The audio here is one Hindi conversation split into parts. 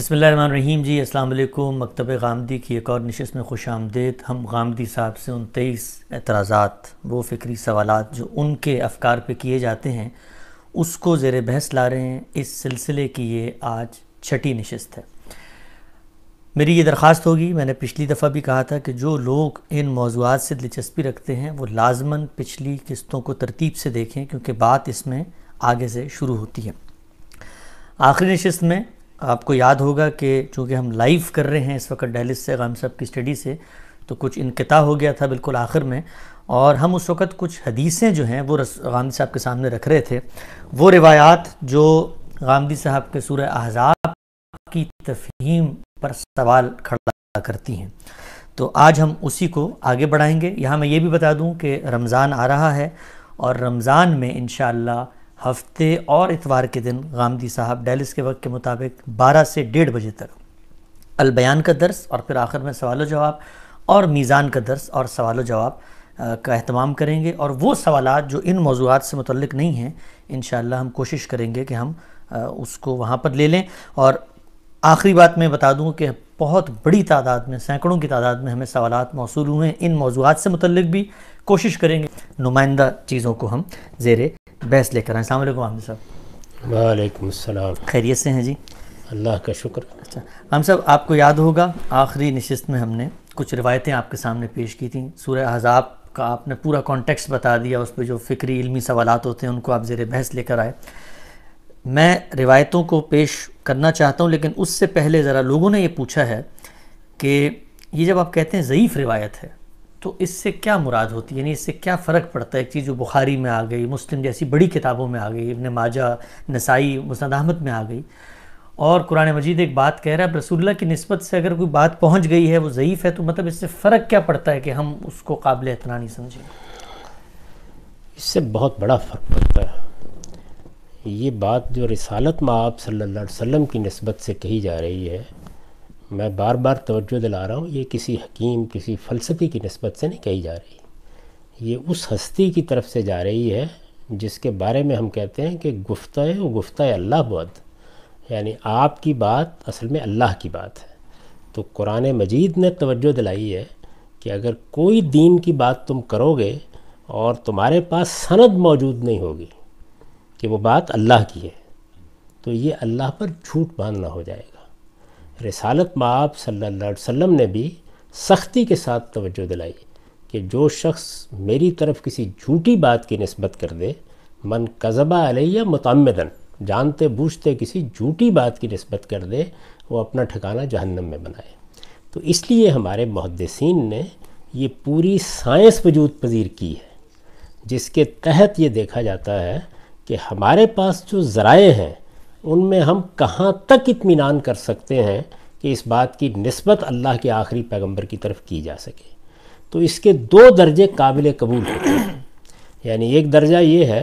बसमान रहीम जी अल्लाम मकतब गामदी की एक और नशस्त में खुश आमदेद हम गामदी साहब से उन तेईस एतराज़ा वो फ़िक्री सवाल जो उनके अफकार पर किए जाते हैं उसको ज़ेर बहस ला रहे हैं इस सिलसिले की ये आज छठी नशस्त है मेरी ये दरख्वास्त होगी मैंने पिछली दफ़ा भी कहा था कि जो लोग इन मौजूद से दिलचस्पी रखते हैं वो लाजमन पिछली किस्तों को तरतीब से देखें क्योंकि बात इसमें आगे से शुरू होती है आखिरी नशस्त में आपको याद होगा कि चूँकि हम लाइव कर रहे हैं इस वक्त डेलिस से गम साहब की स्टडी से तो कुछ इनकता हो गया था बिल्कुल आखिर में और हम उस वक़्त कुछ हदीसें जो हैं वो गांधी साहब के सामने रख रहे थे वो रिवायात जो गांधी साहब के सूर अहजाब की तफहीम पर सवाल खड़ा करती हैं तो आज हम उसी को आगे बढ़ाएंगे यहाँ मैं ये भी बता दूँ कि रमज़ान आ रहा है और रमज़ान में इन हफ्ते और इतवार के दिन गामदी साहब डेलिस के वक्त के मुताबिक 12 से डेढ़ बजे तक अलबयान का दर्स और फिर आखिर में सवाल जवाब और मीज़ान का दर्स और सवाल जवाब का अहतमाम करेंगे और वो सवाल जो इन मौजूद से मुतलक नहीं हैं इन हम कोशिश करेंगे कि हम उसको वहाँ पर ले लें और आखिरी बात मैं बता दूँ कि बहुत बड़ी तादाद में सैकड़ों की तादाद में हमें सवाल मौसू हुए हैं इन मौजूद से मुतलक भी कोशिश करेंगे नुमाइंदा चीज़ों को हम जेरे बहस लेकर आए अल्लाम आमिर साहब वालेकुम खैरियत से हैं जी अल्लाह का शुक्र अच्छा हम साहब आपको याद होगा आखिरी नशस्त में हमने कुछ रिवायतें आपके सामने पेश की थी सूर्य अज़ाब का आपने पूरा कॉन्टेक्स्ट बता दिया उस पर जो फ़िक्री इलमी सवाल होते हैं उनको आप ज़ेर बहस लेकर आए मैं रिवायतों को पेश करना चाहता हूँ लेकिन उससे पहले ज़रा लोगों ने ये पूछा है कि ये जब आप कहते हैं ज़यीफ़ रिवायत है तो इससे क्या मुराद होती है यानी इससे क्या फ़र्क पड़ता है एक चीज़ जो बुखारी में आ गई मुस्लिम जैसी बड़ी किताबों में आ गई इबन माजा नसाई मुसद अहमद में आ गई और कुरान मजीद एक बात कह रहा है रसूल्ला की नस्बत से अगर कोई बात पहुंच गई है वो ज़यीफ़ है तो मतलब इससे फ़र्क क्या पड़ता है कि हम उसको काबिल इतना नहीं समझें इससे बहुत बड़ा फ़र्क पड़ता है ये बात जो रिसालत में आप सल्ला वसम की नस्बत से कही जा रही है मैं बार बार तवज्जो दिला रहा हूँ ये किसी हकीम किसी फ़लसफ़ी की नस्बत से नहीं कही जा रही ये उस हस्ती की तरफ से जा रही है जिसके बारे में हम कहते हैं कि गुफ्त व गुफ्त अल्लाह बद यानी आपकी बात असल में अल्लाह की बात है तो कुरान मजीद ने तवज्जो दिलाई है कि अगर कोई दीन की बात तुम करोगे और तुम्हारे पास सनद मौजूद नहीं होगी कि वो बात अल्लाह की है तो ये अल्लाह पर झूठ बांधना हो जाएगा रसालत में आप सल्ला वसम ने भी सख्ती के साथ तवज्जो दिलाई कि जो शख्स मेरी तरफ किसी झूठी बात की नस्बत कर दे मन कज़बा अलैया मतमदन जानते बूझते किसी झूठी बात की नस्बत कर दे वो अपना ठिकाना जहन्नम में बनाए तो इसलिए हमारे मुहदसिन ने ये पूरी साइंस वजूद पजीर की है जिसके तहत ये देखा जाता है कि हमारे पास जो ज़राए हैं उनमें हम कहाँ तक इतमान कर सकते हैं कि इस बात की नस्बत अल्लाह के आखिरी पैगम्बर की तरफ की जा सके तो इसके दो दर्जे काबिल कबूल होते हैं यानी एक दर्जा ये है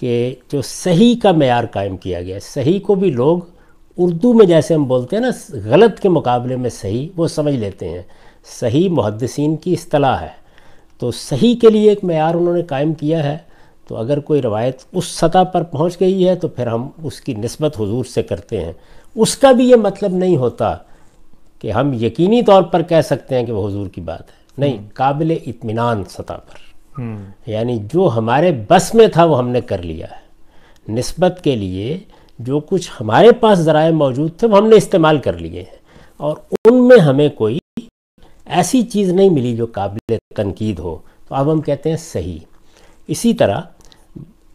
कि जो सही का मैार कायम किया गया सही को भी लोग उर्दू में जैसे हम बोलते हैं ना गलत के मुकाबले में सही वो समझ लेते हैं सही मुहदसिन की असलाह है तो सही के लिए एक मैार उन्होंने कायम किया है तो अगर कोई रवायत उस सतह पर पहुंच गई है तो फिर हम उसकी नस्बत हुजूर से करते हैं उसका भी ये मतलब नहीं होता कि हम यकीनी तौर पर कह सकते हैं कि वह हुजूर की बात है नहीं हम्म। काबिल इतमान सतह पर हम्म। यानी जो हमारे बस में था वो हमने कर लिया है नस्बत के लिए जो कुछ हमारे पास ज़राए मौजूद थे वो हमने इस्तेमाल कर लिए हैं और उनमें हमें कोई ऐसी चीज़ नहीं मिली जो काबिल तनकीद हो तो अब हम कहते हैं सही इसी तरह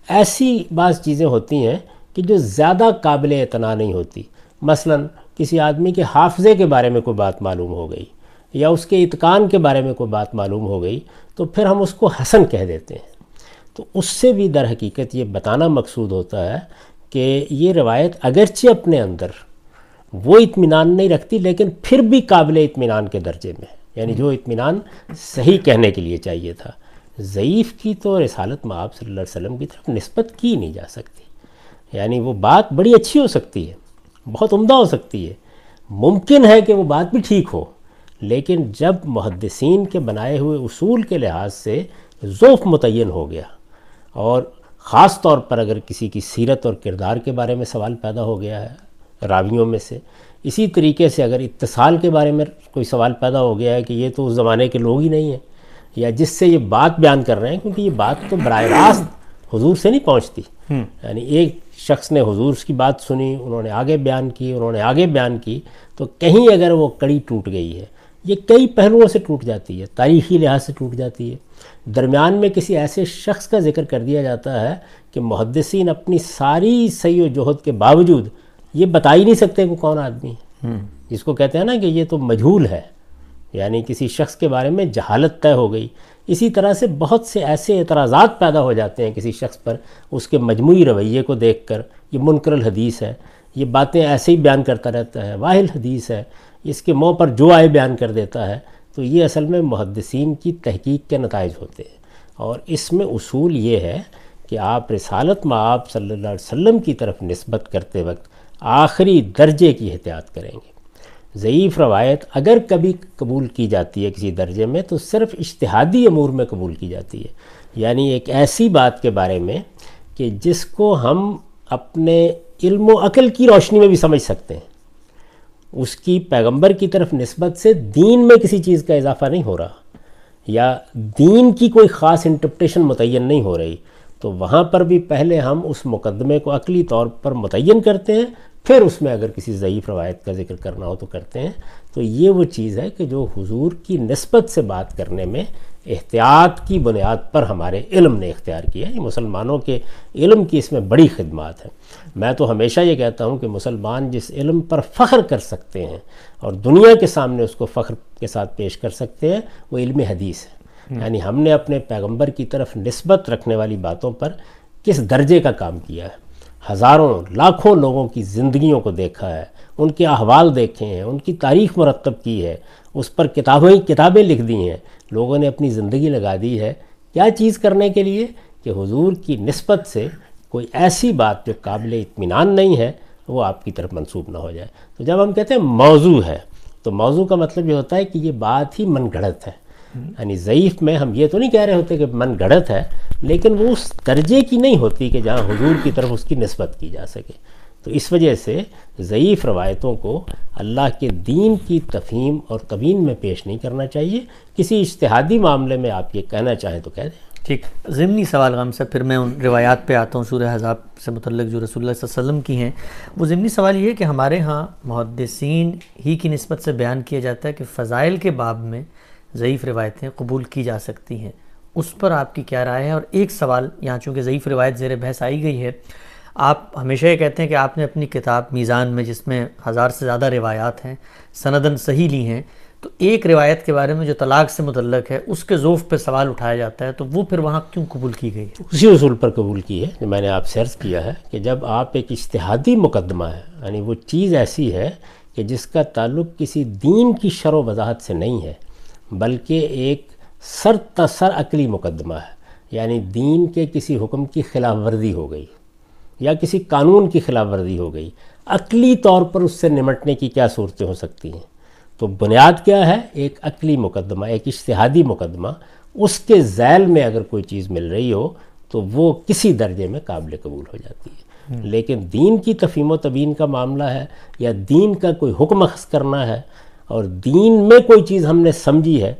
ऐसी बात चीज़ें होती हैं कि जो ज़्यादा काबिल इतना नहीं होती मसलन किसी आदमी के हाफजे के बारे में कोई बात मालूम हो गई या उसके इतकान के बारे में कोई बात मालूम हो गई तो फिर हम उसको हसन कह देते हैं तो उससे भी दर हकीकत ये बताना मकसूद होता है कि ये रवायत अगरचे अपने अंदर वो इतमान नहीं रखती लेकिन फिर भी काबिल इतमान के दर्जे में यानी जो इतमान सही कहने के लिए चाहिए था ज़यीफ़ की तो रसालत में आप अलैहि वसल्लम की तरफ नस्बत की नहीं जा सकती यानी वो बात बड़ी अच्छी हो सकती है बहुत उम्दा हो सकती है मुमकिन है कि वो बात भी ठीक हो लेकिन जब मुहदसिन के बनाए हुए असूल के लिहाज से ज़ोफ़ मुतन हो गया और ख़ास तौर पर अगर किसी की सीरत और किरदार के बारे में सवाल पैदा हो गया है रावियों में से इसी तरीके से अगर इतसाल के बारे में कोई सवाल पैदा हो गया है कि ये तो उस ज़माने के लोग ही नहीं हैं या जिससे ये बात बयान कर रहे हैं क्योंकि ये बात तो बर रास्त हजूर से नहीं पहुँचती हम्म। यानी एक शख्स ने हजूर की बात सुनी उन्होंने आगे बयान की उन्होंने आगे बयान की तो कहीं अगर वो कड़ी टूट गई है ये कई पहलुओं से टूट जाती है तारीखी लिहाज से टूट जाती है दरमियान में किसी ऐसे शख्स का जिक्र कर दिया जाता है कि मुहदसिन अपनी सारी सही जहद के बावजूद ये बता ही नहीं सकते वो कौन आदमी है हम्म। जिसको कहते हैं ना कि ये तो मजहूल है यानी किसी शख्स के बारे में जहालत तय हो गई इसी तरह से बहुत से ऐसे एतराज़ात पैदा हो जाते हैं किसी शख्स पर उसके मजमू रवैये को देख कर ये मुनकर हदीस है ये बातें ऐसे ही बयान करता रहता है वाहिल हदीस है इसके मुँह पर जो आए बयान कर देता है तो ये असल में मुहदसिन की तहकीक के नतज होते हैं और इसमें असूल ये है कि आप रसालत आप सल्ला वसम की तरफ नस्बत करते वक्त आखिरी दर्जे की एहतियात करेंगे ज़यीफ़ रवायत अगर कभी कबूल की जाती है किसी दर्जे में तो सिर्फ इश्तहादी अमूर में कबूल की जाती है यानी एक ऐसी बात के बारे में कि जिसको हम अपने इल्म अकल की रोशनी में भी समझ सकते हैं उसकी पैगंबर की तरफ नस्बत से दीन में किसी चीज़ का इजाफा नहीं हो रहा या दीन की कोई ख़ास इंटरप्रटेशन मुतन नहीं हो रही तो वहाँ पर भी पहले हम उस मुकदमे को अकली तौर पर मुतन करते हैं फिर उसमें अगर किसी ज़यीफ़ रवायत का जिक्र करना हो तो करते हैं तो ये वो चीज़ है कि जो हुजूर की नस्बत से बात करने में एहतियात की बुनियाद पर हमारे इल्म ने इख्तियार किया है मुसलमानों के इल्म की इसमें बड़ी खदमात है मैं तो हमेशा ये कहता हूँ कि मुसलमान जिस इल्म पर फ़ख्र कर सकते हैं और दुनिया के सामने उसको फ़ख्र के साथ पेश कर सकते हैं वो इल्म हदीस है हम्म। यानी हमने अपने पैगंबर की तरफ नस्बत रखने वाली बातों पर किस दर्जे का काम किया है हज़ारों लाखों लोगों की ज़िंदगियों को देखा है उनके अहवाल देखे हैं उनकी तारीख मरतब की है उस पर किताबें किताबें लिख दी हैं लोगों ने अपनी ज़िंदगी लगा दी है क्या चीज़ करने के लिए कि हुजूर की नस्बत से कोई ऐसी बात जो काबिल इतमान नहीं है वो आपकी तरफ मंसूब ना हो जाए तो जब हम कहते हैं मौजू है तो मौजू का मतलब ये होता है कि ये बात ही मनगढ़ंत है यानी ज़यीफ़ में हम ये तो नहीं कह रहे होते कि मन गढ़त है लेकिन वो उस दर्जे की नहीं होती कि जहाँ हुजूर की तरफ उसकी नस्बत की जा सके तो इस वजह से ज़यीफ़ रवायतों को अल्लाह के दीन की तफहीम और तवीन में पेश नहीं करना चाहिए किसी इश्तहादी मामले में आप ये कहना चाहें तो कह दें ठीक ज़मनी सवाल गम से फिर मैं उन रवायात पे आता हूँ सूर हज़ाब से मतलब जो रसोल्ला वसम की हैं वो ज़मनी सवाल ये है कि हमारे यहाँ मुहदसिन ही की नस्बत से बयान किया जाता है कि फ़ज़ाइल के बाब में ज़यीफ़ रिवायतें कबूल की जा सकती हैं उस पर आपकी क्या राय है और एक सवाल यहाँ चूँकि ज़यीफ़ रिवायत ज़ेर बहस आई गई है आप हमेशा ये कहते हैं कि आपने अपनी किताब मीज़ान में जिसमें हज़ार से ज़्यादा रिवायात हैं सनदन सही ली हैं तो एक रिवायत के बारे में जो तलाक से मुतलक है उसके जोफ़ पर सवाल उठाया जाता है तो वो फिर वहाँ क्यों कबूल की गई है उसी असूल पर कबूल की है जो मैंने आपसे अर्ज़ किया है कि जब आप एक इश्तहादी मुकदमा है यानी वो चीज़ ऐसी है कि जिसका ताल्लुक किसी दीन की शर वजाहत से नहीं है बल्कि एक सर तसर अकली मुकदमा है यानी दीन के किसी हुक्म की खिलाफ वर्जी हो गई या किसी कानून की खिलाफ वर्जी हो गई अकली तौर पर उससे निमटने की क्या सूरतें हो सकती हैं तो बुनियाद क्या है एक अकली मुकदमा एक इश्तहादी मुकदमा उसके जैल में अगर कोई चीज़ मिल रही हो तो वो किसी दर्जे में काबिल कबूल हो जाती है हम्म। लेकिन दीन की तफीम तबीन का मामला है या दीन का कोई हुक्म अखस करना है और दीन में कोई चीज़ हमने समझी है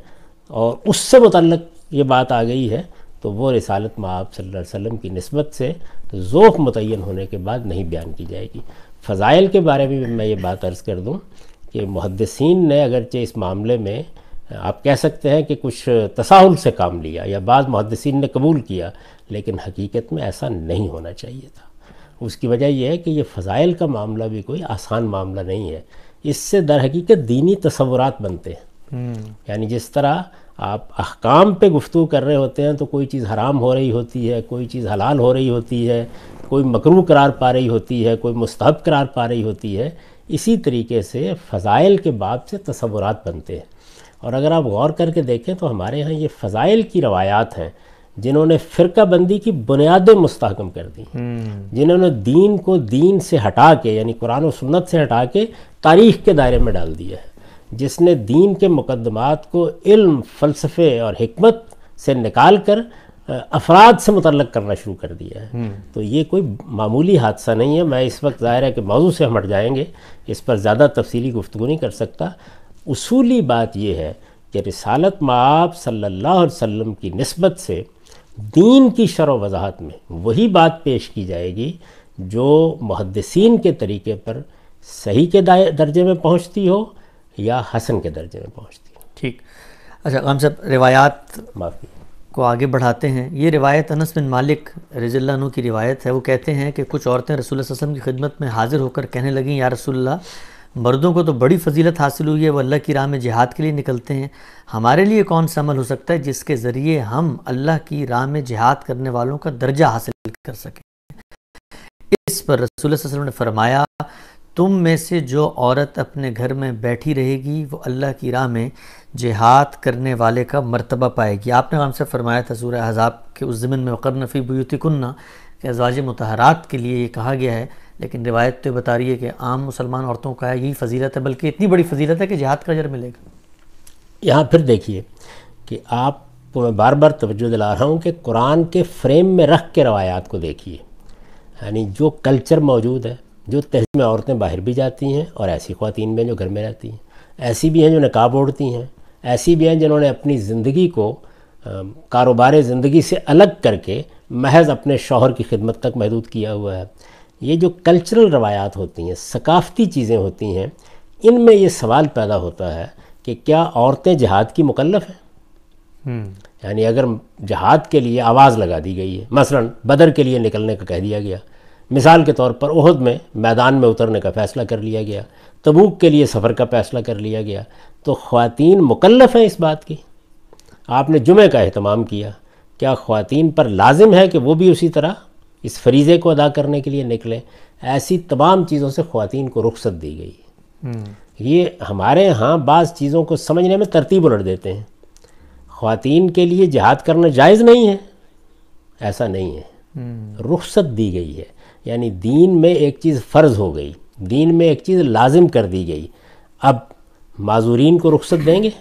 और उससे मतलब ये बात आ गई है तो वो रसालत माब सल्ला वसम की नस्बत से तो ज़ोफ़ मुतन होने के बाद नहीं बयान की जाएगी फ़ज़ाइल के बारे में मैं ये बात अर्ज़ कर दूँ कि मुहदसिन ने अगरचे इस मामले में आप कह सकते हैं कि कुछ तसाहुल से काम लिया या बाद मुहदसिन ने कबूल किया लेकिन हकीकत में ऐसा नहीं होना चाहिए था उसकी वजह यह है कि ये फ़ज़ाइल का मामला भी कोई आसान मामला नहीं है इससे दर हकीकत दीनी तस्वूर बनते हैं हम्म। यानी जिस तरह आप अहकाम पे गुफ्तु कर रहे होते हैं तो कोई चीज़ हराम हो रही होती है कोई चीज़ हलाल हो रही होती है कोई मकरू करार पा रही होती है कोई मुस्तहब करार पा रही होती है इसी तरीके से फ़ज़ाइल के बाद से तस्वुरात बनते हैं और अगर आप गौर करके देखें तो हमारे यहाँ ये फ़ज़ाइल की रवायात हैं जिन्होंने फ़िरकाबंदी की बुनियादें मुस्तकम कर दी हम्म। जिन्होंने दीन को दीन से हटा के यानी कुरान और सुन्नत से हटा के तारीख़ के दायरे में डाल दिया है जिसने दीन के मुकदमात को इल्म फ़लसफ़े और हमत से निकाल कर अफराद से मुतल करना शुरू कर दिया है हम्म। तो ये कोई मामूली हादसा नहीं है मैं इस वक्त ज़ाहिर है कि मौजू से हम हट जाएँगे इस पर ज़्यादा तफसीली गुफ्तु नहीं कर सकता उसूली बात यह है कि रिसालत माप आप सल्ला की नस्बत से दीन की शर वजाहत में वही बात पेश की जाएगी जो मुहदसिन के तरीके पर सही के दर्जे में पहुंचती हो या हसन के दर्जे में पहुंचती हो ठीक अच्छा हम सब रिवायात माफ़ी को आगे बढ़ाते हैं ये रिवायत अनस बिन मालिक रज़ी की रिवायत है वो कहते हैं कि कुछ औरतें रसूल वसम की खिदमत में हाज़िर होकर कहने लगें या रसोल्ला मर्दों को तो बड़ी फजीलत हासिल हुई है वह अल्लाह की राह में जिहाद के लिए निकलते हैं हमारे लिए कौन सा अमल हो सकता है जिसके ज़रिए हम अल्लाह की राह में जिहाद करने वालों का दर्जा हासिल कर सकें इस पर रसूल वसलम ने फरमाया तुम में से जो औरत अपने घर में बैठी रहेगी वो अल्लाह की राह में जिहाद करने वाले का मरतबा पाएगी आपने हमसे फरमाया था सूर्य हज़ाब के उस ज़मीन में वकर नफ़ी कुन्ना के अजवाज मतहरात के लिए ये कहा गया है लेकिन रिवायत तो बता रही है कि आम मुसलमान औरतों का यही फजीलत है बल्कि इतनी बड़ी फजीलत है कि जहाद का अजर मिलेगा यहाँ फिर देखिए कि आप तो मैं बार बार तवज्जो दिला रहा हूँ कि कुरान के फ्रेम में रख के रवायात को देखिए यानी जो कल्चर मौजूद है जो तहजीब में औरतें बाहर भी जाती हैं और ऐसी खातन भी हैं जो घर में रहती हैं ऐसी भी हैं जो नकाब ओढ़ती हैं ऐसी भी हैं जिन्होंने अपनी ज़िंदगी को कारोबार ज़िंदगी से अलग करके महज अपने शौहर की खिदमत तक महदूद किया हुआ है ये जो कल्चरल रवायात होती हैं सकाफ़ती चीज़ें होती हैं इनमें ये सवाल पैदा होता है कि क्या औरतें जहाद की मुकलफ हैं हम्म। यानी अगर जहाद के लिए आवाज़ लगा दी गई है मसलन बदर के लिए निकलने का कह दिया गया मिसाल के तौर पर उहद में मैदान में उतरने का फ़ैसला कर लिया गया तबूक के लिए सफ़र का फ़ैसला कर लिया गया तो ख़वातीन मुकलफ हैं इस बात की आपने जुमे का अहतमाम किया क्या ख़वातीन पर लाजिम है कि वो भी उसी तरह इस फरीज़े को अदा करने के लिए निकलें ऐसी तमाम चीज़ों से ख़वान को रुख्सत दी गई हम्म। ये हमारे यहाँ बाज़ चीज़ों को समझने में तरतीब उलट देते हैं ख़वान के लिए जहाद करना जायज़ नहीं है ऐसा नहीं है हम्म। रुख्सत दी गई है यानी दीन में एक चीज़ फ़र्ज हो गई दीन में एक चीज़ लाजिम कर दी गई अब माजूरीन को रुख्सत देंगे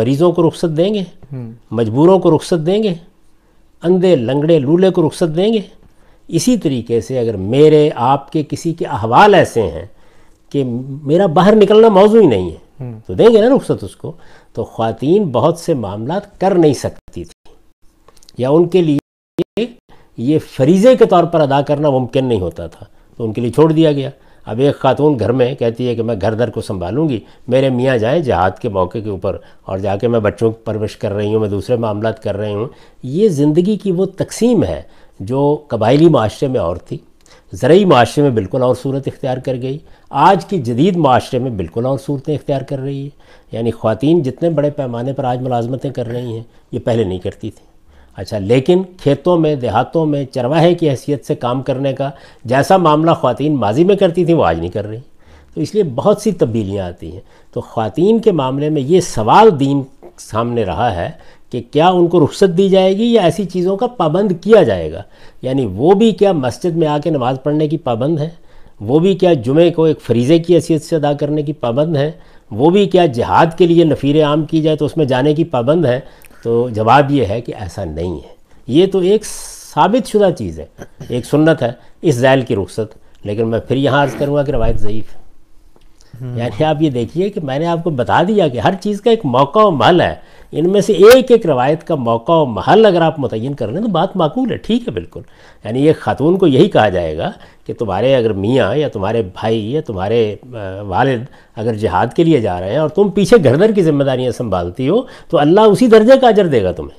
मरीज़ों को रुख्सत देंगे हम्म। मजबूरों को रुख्सत देंगे अंधे लंगड़े लूले को रुख्सत देंगे इसी तरीके से अगर मेरे आपके किसी के अहवाल ऐसे हैं कि मेरा बाहर निकलना मौजू ही नहीं है हम्म। तो देंगे ना रुख्सत उसको तो खातन बहुत से मामला कर नहीं सकती थी या उनके लिए ये फरीज़े के तौर पर अदा करना मुमकिन नहीं होता था तो उनके लिए छोड़ दिया गया अब एक खातून घर में कहती है कि मैं घर दर को संभालूंगी मेरे मियाँ जाएँ जहाद के मौके के ऊपर और जाके मैं बच्चों की परवरिश कर रही हूँ मैं दूसरे मामला कर रही हूँ ये ज़िंदगी की वो तकसीम है जो कबायली माशरे में और थी ज़रूरी माशरे में बिल्कुल और सूरत इख्तियार कर गई आज की जदीद माशरे में बिल्कुल और सूरतें इख्तियार कर रही है यानी ख़वान जितने बड़े पैमाने पर आज मुलाजमतें कर रही हैं ये पहले नहीं करती थी अच्छा लेकिन खेतों में देहातों में चरवाहे की हैसियत से काम करने का जैसा मामला ख़वान माजी में करती थी वो आज नहीं कर रही तो इसलिए बहुत सी तब्दीलियाँ आती हैं तो ख़वान के मामले में ये सवाल दीन सामने रहा है कि क्या उनको रुख्सत दी जाएगी या ऐसी चीज़ों का पाबंद किया जाएगा यानी वो भी क्या मस्जिद में आके नमाज़ पढ़ने की पाबंद है वो भी क्या जुमे को एक फरीज़े की हैसियत से अदा करने की पाबंद है वो भी क्या जिहाद के लिए नफीर आम की जाए तो उसमें जाने की पाबंद है तो जवाब ये है कि ऐसा नहीं है ये तो एक साबित शुदा चीज़ है एक सुन्नत है इस जैल की रुख्सत लेकिन मैं फिर यहाँ अर्ज़ करूँगा कि रवायत ज़यीफ़ हम्म। यानी आप ये देखिए कि मैंने आपको बता दिया कि हर चीज़ का एक मौका और महल है इनमें से एक एक रवायत का मौका और महल अगर आप मुतन कर लें तो बात माकूल है ठीक है बिल्कुल यानी एक ख़ातून को यही कहा जाएगा कि तुम्हारे अगर मियाँ या तुम्हारे भाई या तुम्हारे वालद अगर जिहाद के लिए जा रहे हैं और तुम पीछे घरदर की जिम्मेदारियाँ संभालती हो तो अल्लाह उसी दर्जे का अजर देगा तुम्हें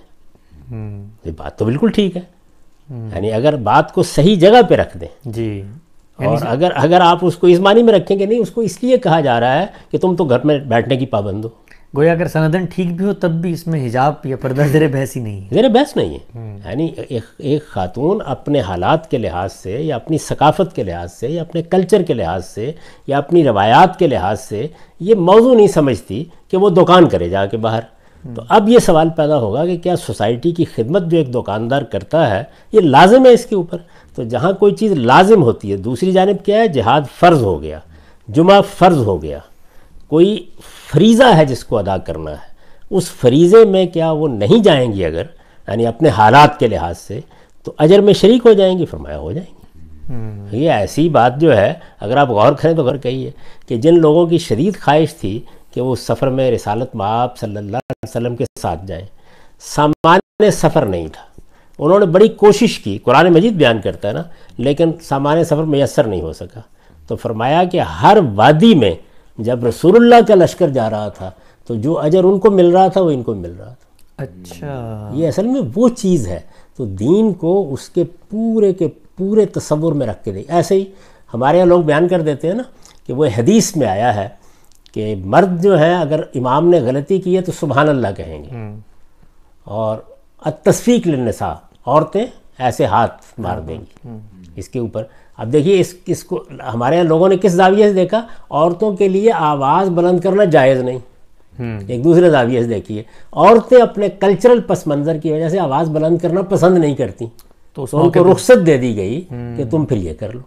हम्म। ये बात तो बिल्कुल ठीक है हम्म। यानी अगर बात को सही जगह पर रख दें जी और अगर अगर आप उसको इस मानी में रखेंगे नहीं उसको इसलिए कहा जा रहा है कि तुम तो घर में बैठने की पाबंद हो गोया अगर सनातन ठीक भी हो तब भी इसमें हिजाब या पर्दा ज़र बहस ही नहीं है ज़र बहस नहीं है हम्म। यानी एक एक खातून अपने हालात के लिहाज से या अपनी सकाफ़त के लिहाज से या अपने कल्चर के लिहाज से या अपनी रवायात के लिहाज से ये मौजू नहीं समझती कि वो दुकान करे जाके बाहर हम्म। तो अब ये सवाल पैदा होगा कि क्या सोसाइटी की खिदमत जो एक दुकानदार करता है ये लाजिम है इसके ऊपर तो जहाँ कोई चीज़ लाजिम होती है दूसरी जानब क्या है जहाद फ़र्ज़ हो गया जुमा फ़र्ज़ हो गया कोई फरीज़ा है जिसको अदा करना है उस फरीज़े में क्या वो नहीं जाएंगी अगर यानी अपने हालात के लिहाज से तो अजर में शरीक हो जाएंगी फरमाया हो जाएंगी हम्म। ये ऐसी बात जो है अगर आप गौर करें तो घर कहिए कि जिन लोगों की शदीद ख्वाहिश थी कि वो सफ़र में रिसालत माप सल्ला वसम के साथ जाएँ सामान्य सफ़र नहीं था उन्होंने बड़ी कोशिश की कुरान मजीद बयान करता है ना लेकिन सामान्य सफ़र मैसर नहीं हो सका तो फरमाया कि हर वादी में जब रसूलुल्लाह का लश्कर जा रहा था तो जो अजर उनको मिल रहा था वो इनको मिल रहा था अच्छा ये असल में वो चीज़ है तो दीन को उसके पूरे के पूरे तस्वुर में रख के दे ऐसे ही हमारे यहाँ लोग बयान कर देते हैं ना कि वो हदीस में आया है कि मर्द जो है अगर इमाम ने गलती की है तो सुबहान अल्लाह कहेंगे हम्म। और तस्फीक लनसा औरतें ऐसे हाथ मार हम्म। देंगी हम्म। इसके ऊपर अब देखिए इस किसको हमारे यहाँ लोगों ने किस दाविये से देखा औरतों के लिए आवाज़ बुलंद करना जायज़ नहीं हम्म। एक दूसरे दाविये से देखिए औरतें अपने कल्चरल पस मंज़र की वजह से आवाज़ बुलंद करना पसंद नहीं करती तो, तो उनको रुख्सत दे दी गई हम्म। कि तुम फिर ये कर लो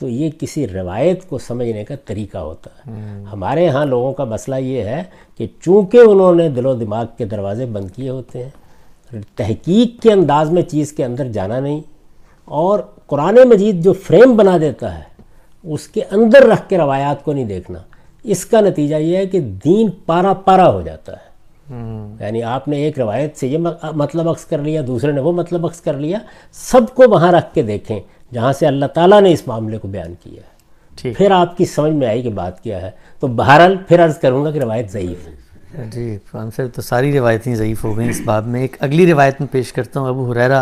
तो ये किसी रवायत को समझने का तरीका होता है हम्म। हमारे यहाँ लोगों का मसला ये है कि चूंकि उन्होंने दिलो दिमाग के दरवाजे बंद किए होते हैं तहकीक के अंदाज़ में चीज़ के अंदर जाना नहीं और कुरान मजीद जो फ्रेम बना देता है उसके अंदर रख के रवायात को नहीं देखना इसका नतीजा ये है कि दीन पारा पारा हो जाता है हम्म। यानी आपने एक रवायत से ये मतलब अक्स कर लिया दूसरे ने वो मतलब अक्स कर लिया सबको वहाँ रख के देखें जहाँ से अल्लाह ताला ने इस मामले को बयान किया है ठीक फिर आपकी समझ में आई कि बात क्या है तो बहरहाल फिर अर्ज़ करूँगा कि रवायत ज़यीफ है जी फरान तो सारी रवायतें ज़यीफ़ हो गई इस बाब में एक अगली रवायत में पेश करता हूँ अबू हुरैरा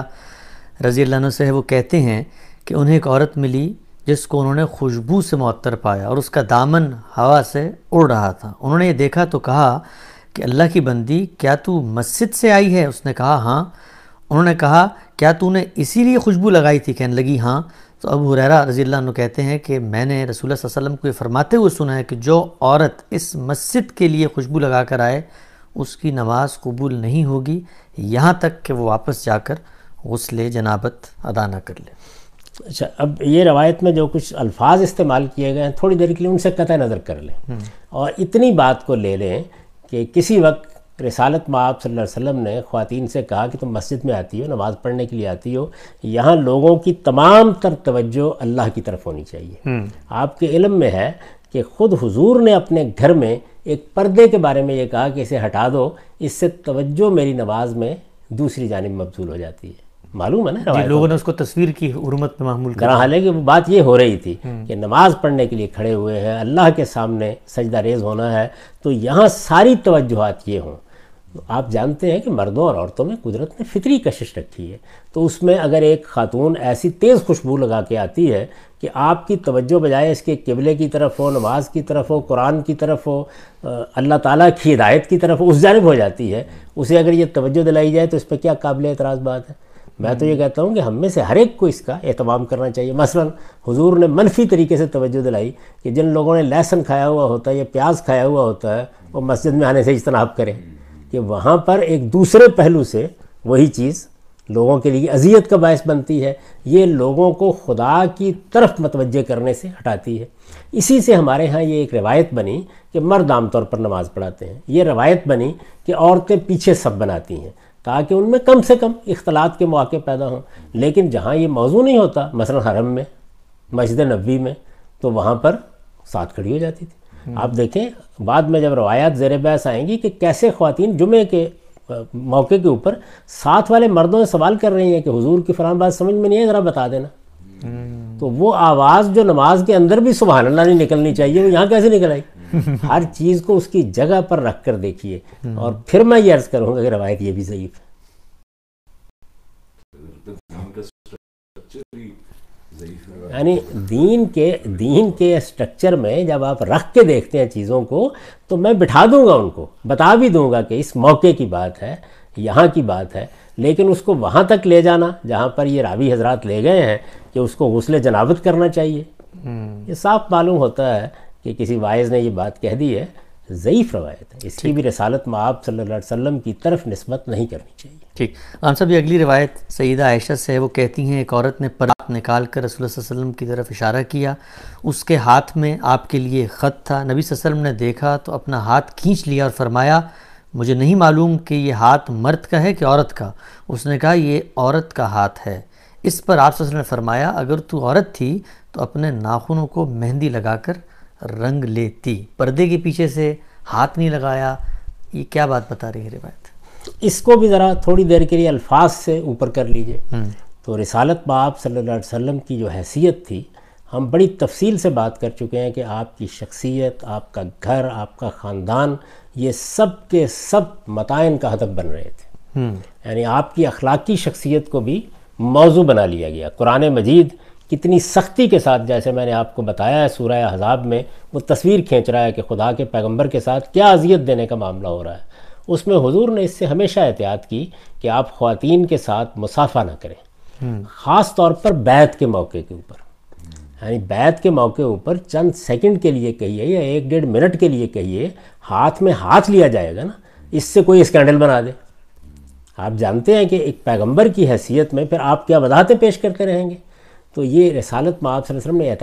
रजी अल्लाह से है वो कहते हैं कि उन्हें एक औरत मिली जिसको उन्होंने खुशबू से मअतर पाया और उसका दामन हवा से उड़ रहा था उन्होंने ये देखा तो कहा कि अल्लाह की बंदी क्या तू मस्जिद से आई है उसने कहा हाँ उन्होंने कहा क्या तूने इसीलिए खुशबू लगाई थी कहने लगी हाँ तो अब हुररा रजी कहते हैं कि मैंने रसूल वसलम को ये फरमाते हुए सुना है कि जो औरत इस मस्जिद के लिए खुशबू लगा कर आए उसकी नमाज कबूल नहीं होगी यहाँ तक कि वो वापस जाकर गसल जनाबत अदा ना कर ले अच्छा अब ये रवायत में जो कुछ अल्फाज इस्तेमाल किए गए हैं थोड़ी देर के लिए उनसे कतः नज़र कर लें हम्म। और इतनी बात को ले लें कि किसी वक्त रसालत माप आप अलैहि वसल्लम ने ख़वातीन से कहा कि तुम मस्जिद में आती हो नमाज़ पढ़ने के लिए आती हो यहाँ लोगों की तमाम तर तवज्जो अल्लाह की तरफ होनी चाहिए हम्म। आपके इलम में है कि ख़ुद हुजूर ने अपने घर में एक पर्दे के बारे में ये कहा कि इसे हटा दो इससे तवज्जो मेरी नमाज में दूसरी जानब मबजूल हो जाती है मालूम है ना लोगों ने उसको तस्वीर की उर्मत में मामूल करा हालांकि बात ये हो रही थी हम्म। कि नमाज पढ़ने के लिए खड़े हुए हैं अल्लाह के सामने सजदा रेज होना है तो यहाँ सारी तवज्जोहत ये हों आप जानते हैं कि मर्दों और औरतों में कुदरत ने फितरी कशिश रखी है तो उसमें अगर एक खातून ऐसी तेज़ खुशबू लगा के आती है कि आपकी तवज्जो बजाय इसके किबले की तरफ हो नमाज की तरफ हो कुरान की तरफ हो अल्लाह ताला की हिदायत की तरफ हो उस जानब हो जाती है उसे अगर ये तवज्जो दिलाई जाए तो इस पर क्या काबिल एतराज़ बात है मैं तो ये कहता हूँ कि हम में से हर एक को इसका एहतमाम करना चाहिए मसलन हुजूर ने मनफी तरीके से तवज्जो दिलाई कि जिन लोगों ने लहसन खाया हुआ होता है या प्याज खाया हुआ होता है वो मस्जिद में आने से इजतनाब करें कि वहाँ पर एक दूसरे पहलू से वही चीज़ लोगों के लिए अजियत का बायस बनती है ये लोगों को खुदा की तरफ मतवज़ करने से हटाती है इसी से हमारे यहाँ ये एक रवायत बनी कि मर्द आमतौर पर नमाज़ पढ़ाते हैं ये रवायत बनी कि औरतें पीछे सब बनाती हैं ताकि उनमें कम से कम इख्तलात के मौके पैदा हों लेकिन जहाँ ये मौजू नहीं होता मसला हरम में मस्जिद नबी में तो वहाँ पर साथ खड़ी हो जाती थी हम्म। आप देखें बाद में जब रवायात जेर बहस आएंगी कि कैसे खुतिन जुमे के मौके के ऊपर साथ वाले मर्दों से सवाल कर रही हैं कि हुजूर की फरहान बात समझ में नहीं है ज़रा बता देना हम्म। तो वो आवाज़ जो नमाज के अंदर भी सुबह अल्लाह नहीं निकलनी चाहिए वो यहाँ कैसे निकल आई हर चीज़ को उसकी जगह पर रख कर देखिए और फिर मैं ये अर्ज़ करूँगा कि रवायत ये भी सही यानी दीन के दीन के स्ट्रक्चर में जब आप रख के देखते हैं चीज़ों को तो मैं बिठा दूंगा उनको बता भी दूंगा कि इस मौके की बात है यहाँ की बात है लेकिन उसको वहाँ तक ले जाना जहाँ पर ये रावी हजरात ले गए हैं कि उसको गसल जनावत करना चाहिए हम्म। ये साफ मालूम होता है कि किसी वायज़ ने ये बात कह दी है ज़यीफ़ रवायत है इसकी भी रसालत आप सल्ला वसम की तरफ नस्बत नहीं करनी चाहिए ठीक हम सब ये अगली रवायत सईदा आयशा से है वो कहती हैं एक औरत ने परात निकाल कर रसूल वसल्लम की तरफ इशारा किया उसके हाथ में आपके लिए ख़त था नबी वसम ने देखा तो अपना हाथ खींच लिया और फरमाया मुझे नहीं मालूम कि ये हाथ मर्द का है कि औरत का उसने कहा ये औरत का हाथ है इस पर आप ने फरमाया अगर तू औरत थी तो अपने नाखूनों को मेहंदी लगाकर रंग लेती पर्दे के पीछे से हाथ नहीं लगाया ये क्या बात बता रही है रिवायत इसको भी ज़रा थोड़ी देर के लिए अल्फाज से ऊपर कर लीजिए हम्म। तो रिसालत बाप सल्लल्लाहु अलैहि वसल्लम की जो हैसियत थी हम बड़ी तफसील से बात कर चुके हैं कि आपकी शख्सियत आपका घर आपका ख़ानदान ये सब के सब मतायन का हदफ बन रहे थे हम्म। यानी आपकी अखलाकी शख्सियत को भी मौजू बना लिया गया कुरान मजीद कितनी सख्ती के साथ जैसे मैंने आपको बताया है सूर्य हजाब में वो तस्वीर खींच रहा है कि खुदा के पैगंबर के साथ क्या अजियत देने का मामला हो रहा है उसमें हुजूर ने इससे हमेशा एहतियात की कि आप खुतिन के साथ मुसाफा ना करें हम्म। ख़ास तौर पर बैत के मौके के ऊपर यानी बैत के मौके ऊपर चंद सेकंड के लिए कहिए या एक डेढ़ मिनट के लिए कहिए हाथ में हाथ लिया जाएगा ना इससे कोई स्कैंडल बना दे आप जानते हैं कि एक पैगंबर की हैसियत में फिर आप क्या वजाहतें पेश करते रहेंगे तो ये रसालत में आप वसम ने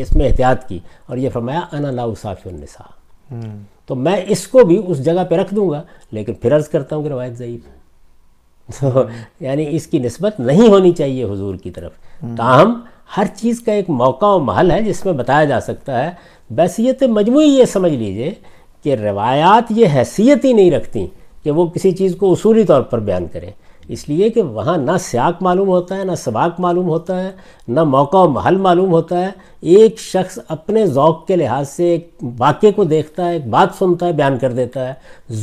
इसमें एहतियात की और ये फरमाया अनालासाफ़िनसा हम्म। तो मैं इसको भी उस जगह पर रख दूंगा लेकिन फिर अर्ज़ करता हूँ कि रवायत ज़यीफ़ तो यानी इसकी नस्बत नहीं होनी चाहिए हुजूर की तरफ हम्म। ताहम हर चीज़ का एक मौका और महल है जिसमें बताया जा सकता है बैसीत मजमू ये समझ लीजिए कि रवायात ये हैसियत ही नहीं रखती कि वो किसी चीज़ को असूली तौर पर बयान करें इसलिए कि वहाँ ना सियाक मालूम होता है ना सबाक मालूम होता है ना मौका और महल मालूम होता है एक शख्स अपने ओक़ के लिहाज से एक वाक्य को देखता है एक बात सुनता है बयान कर देता है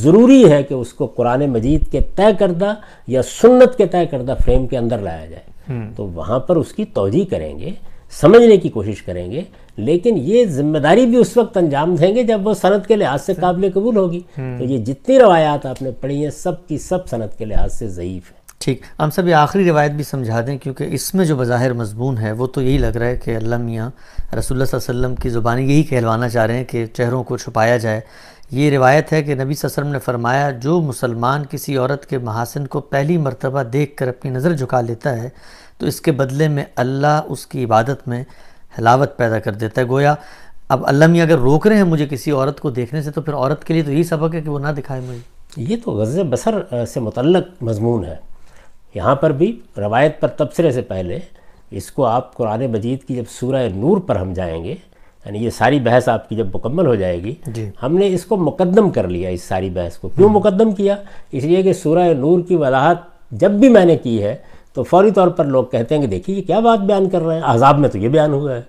ज़रूरी है कि उसको कुरान मजीद के तय करदा या सुन्नत के तय करदा फ्रेम के अंदर लाया जाए हम्म। तो वहाँ पर उसकी तोजी करेंगे समझने की कोशिश करेंगे लेकिन ये जिम्मेदारी भी उस वक्त अंजाम देंगे जब वो सनत के लिहाज से काबिल कबूल होगी हम्म। तो ये जितनी रवायात आपने पढ़ी हैं सब की सब सनत के लिहाज से ज़यीफ़ है ठीक हम सब ये आखिरी रवायत भी समझा दें क्योंकि इसमें जो बज़ाहिर मजमून है वो तो यही लग रहा है कि अल्लाह मियाँ रसोल्ला वसम की ज़ुबानी यही कहलवाना चाह रहे हैं कि चेहरों को छुपाया जाए ये रिवायत है कि नबी ससरम ने फरमाया जो मुसलमान किसी औरत के महासिन को पहली मरतबा देख कर अपनी नज़र झुका लेता है तो इसके बदले में अल्लाह उसकी इबादत में हलावत पैदा कर देता है गोया अब अल्लाह में अगर रोक रहे हैं मुझे किसी औरत को देखने से तो फिर औरत के लिए तो यही सबक है कि वो ना दिखाए मुझे ये तो गज़ बसर से मुतल मजमून है यहाँ पर भी रवायत पर तबसरे से पहले इसको आप कुरान मजीद की जब सूर्य नूर पर हम जाएंगे यानी ये सारी बहस आपकी जब मुकम्मल हो जाएगी हमने इसको मुकदम कर लिया इस सारी बहस को क्यों मुकदम किया इसलिए कि सूर्य नूर की वजाहत जब भी मैंने की है तो फौरी तौर पर लोग कहते हैं कि देखिए ये क्या बात बयान कर रहे हैं आज़ाब में तो ये बयान हुआ है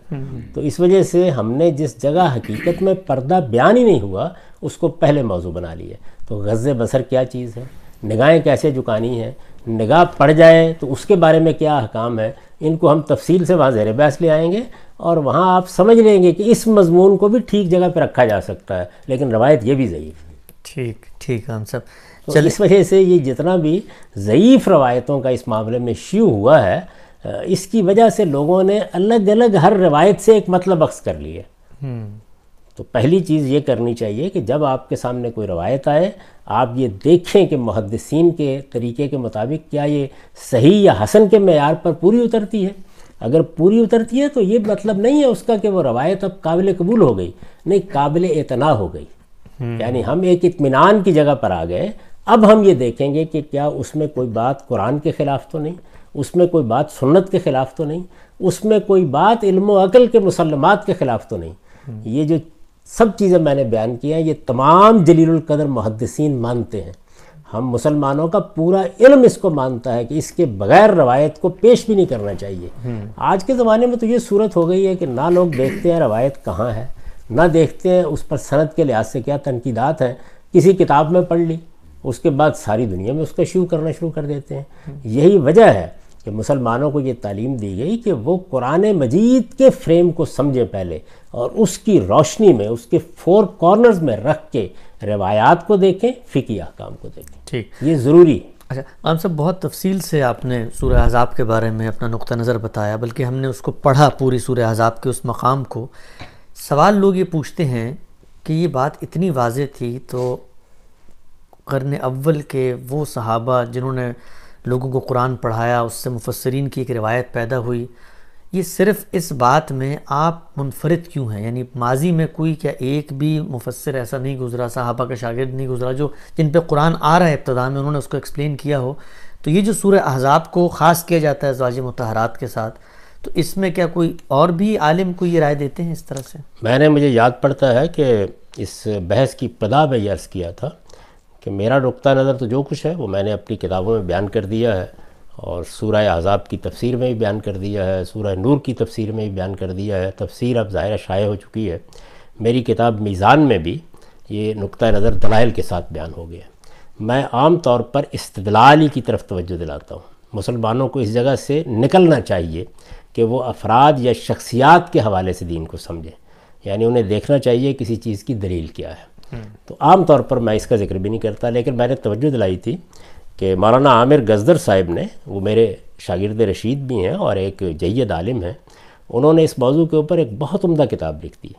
तो इस वजह से हमने जिस जगह हकीकत में पर्दा बयान ही नहीं हुआ उसको पहले मौजू बना लिया तो गज़ बसर क्या चीज़ है निगाहें कैसे झुकानी हैं निगाह पड़ जाए तो उसके बारे में क्या अहकाम है इनको हम तफसील से वहाँ ज़ेर बहस ले आएंगे और वहाँ आप समझ लेंगे कि इस मजमून को भी ठीक जगह पर रखा जा सकता है लेकिन रवायत ये भी ज़यीफ़ है ठीक ठीक हम सब तो इस वजह से ये जितना भी ज़यीफ़ रवायतों का इस मामले में शू हुआ है इसकी वजह से लोगों ने अलग अलग हर रवायत से एक मतलब अक्स कर लिया हम्म। तो पहली चीज़ ये करनी चाहिए कि जब आपके सामने कोई रवायत आए आप ये देखें कि मुहदसिन के तरीके के मुताबिक क्या ये सही या हसन के मैार पर पूरी उतरती है अगर पूरी उतरती है तो ये मतलब नहीं है उसका कि वो रवायत अब काबिल कबूल हो गई नहीं काबिल एतना हो गई हम्म। यानी हम एक इतमान की जगह पर आ गए अब हम ये देखेंगे कि क्या उसमें कोई बात कुरान के ख़िलाफ़ तो नहीं उसमें कोई बात सुन्नत के ख़िलाफ़ तो नहीं उसमें कोई बात इल्म अकल के मुसलमात के ख़िलाफ़ तो नहीं हम्म। ये जो सब चीज़ें मैंने बयान किया ये तमाम जलीलकदर मुहदसिन मानते हैं हम मुसलमानों का पूरा इल्म इसको मानता है कि इसके बगैर रवायत को पेश भी नहीं करना चाहिए हम्म। आज के ज़माने में तो ये सूरत हो गई है कि ना लोग देखते हैं रवायत कहाँ है ना देखते हैं उस पर सनत के लिहाज से क्या तनकीदात हैं किसी किताब में पढ़ ली उसके बाद सारी दुनिया में उसका शुरू करना शुरू कर देते हैं हम्म। यही वजह है कि मुसलमानों को ये तालीम दी गई कि वो कुरान मजीद के फ्रेम को समझें पहले और उसकी रोशनी में उसके फोर कॉर्नर्स में रख के रवायात को देखें फ़िकी अहकाम को देखें ठीक ये ज़रूरी है अच्छा आम साहब बहुत तफसील से आपने सूर्य अजाब के बारे में अपना नुक़ नज़र बताया बल्कि हमने उसको पढ़ा पूरी सूर्य अजाब के उस मकाम को सवाल लोग ये पूछते हैं कि ये बात इतनी वाज थी तो करने अव्वल के वो सहाबा जिन्होंने लोगों को कुरान पढ़ाया उससे मुफसरीन की एक रिवायत पैदा हुई ये सिर्फ इस बात में आप मुनफरद क्यों हैं यानी माजी में कोई क्या एक भी मुफसर ऐसा नहीं गुजरा साहबा का शागिर्द नहीं गुजरा जो जिन पर कुरान आ रहा है इब्तदा में उन्होंने उसको एक्सप्लेन किया हो तो ये जो सूर अहजाब को ख़ास किया जाता है जवाज मतहरात के साथ तो इसमें क्या कोई और भी आलिम को ये राय देते हैं इस तरह से मैंने मुझे याद पड़ता है कि इस बहस की पदा में यर्स किया था कि मेरा नुकता नज़र तो जो कुछ है वो मैंने अपनी किताबों में बयान कर दिया है और सूर्य आज़ाब की तफसीर में भी बयान कर दिया है सूरह नूर की तफसीर में भी बयान कर दिया है तफसीर अब ज़ाहिर शाये हो चुकी है मेरी किताब मीज़ान में भी ये नुक़ नज़र दलाइल के साथ बयान हो गया मैं आम तौर पर इस्तलाली की तरफ तवज्जो दिलाता हूँ मुसलमानों को इस जगह से निकलना चाहिए कि वो अफराद या शख्सियात के हवाले से दीन को समझें यानी उन्हें देखना चाहिए किसी चीज़ की दलील क्या है तो आम तौर पर मैं इसका जिक्र भी नहीं करता लेकिन मैंने तवज्जो दिलाई थी कि मौलाना आमिर गजदर साहिब ने वो मेरे शागिर्द रशीद भी हैं और एक जैद आलिम हैं उन्होंने इस मौजू के ऊपर एक बहुत उमदा किताब लिख दी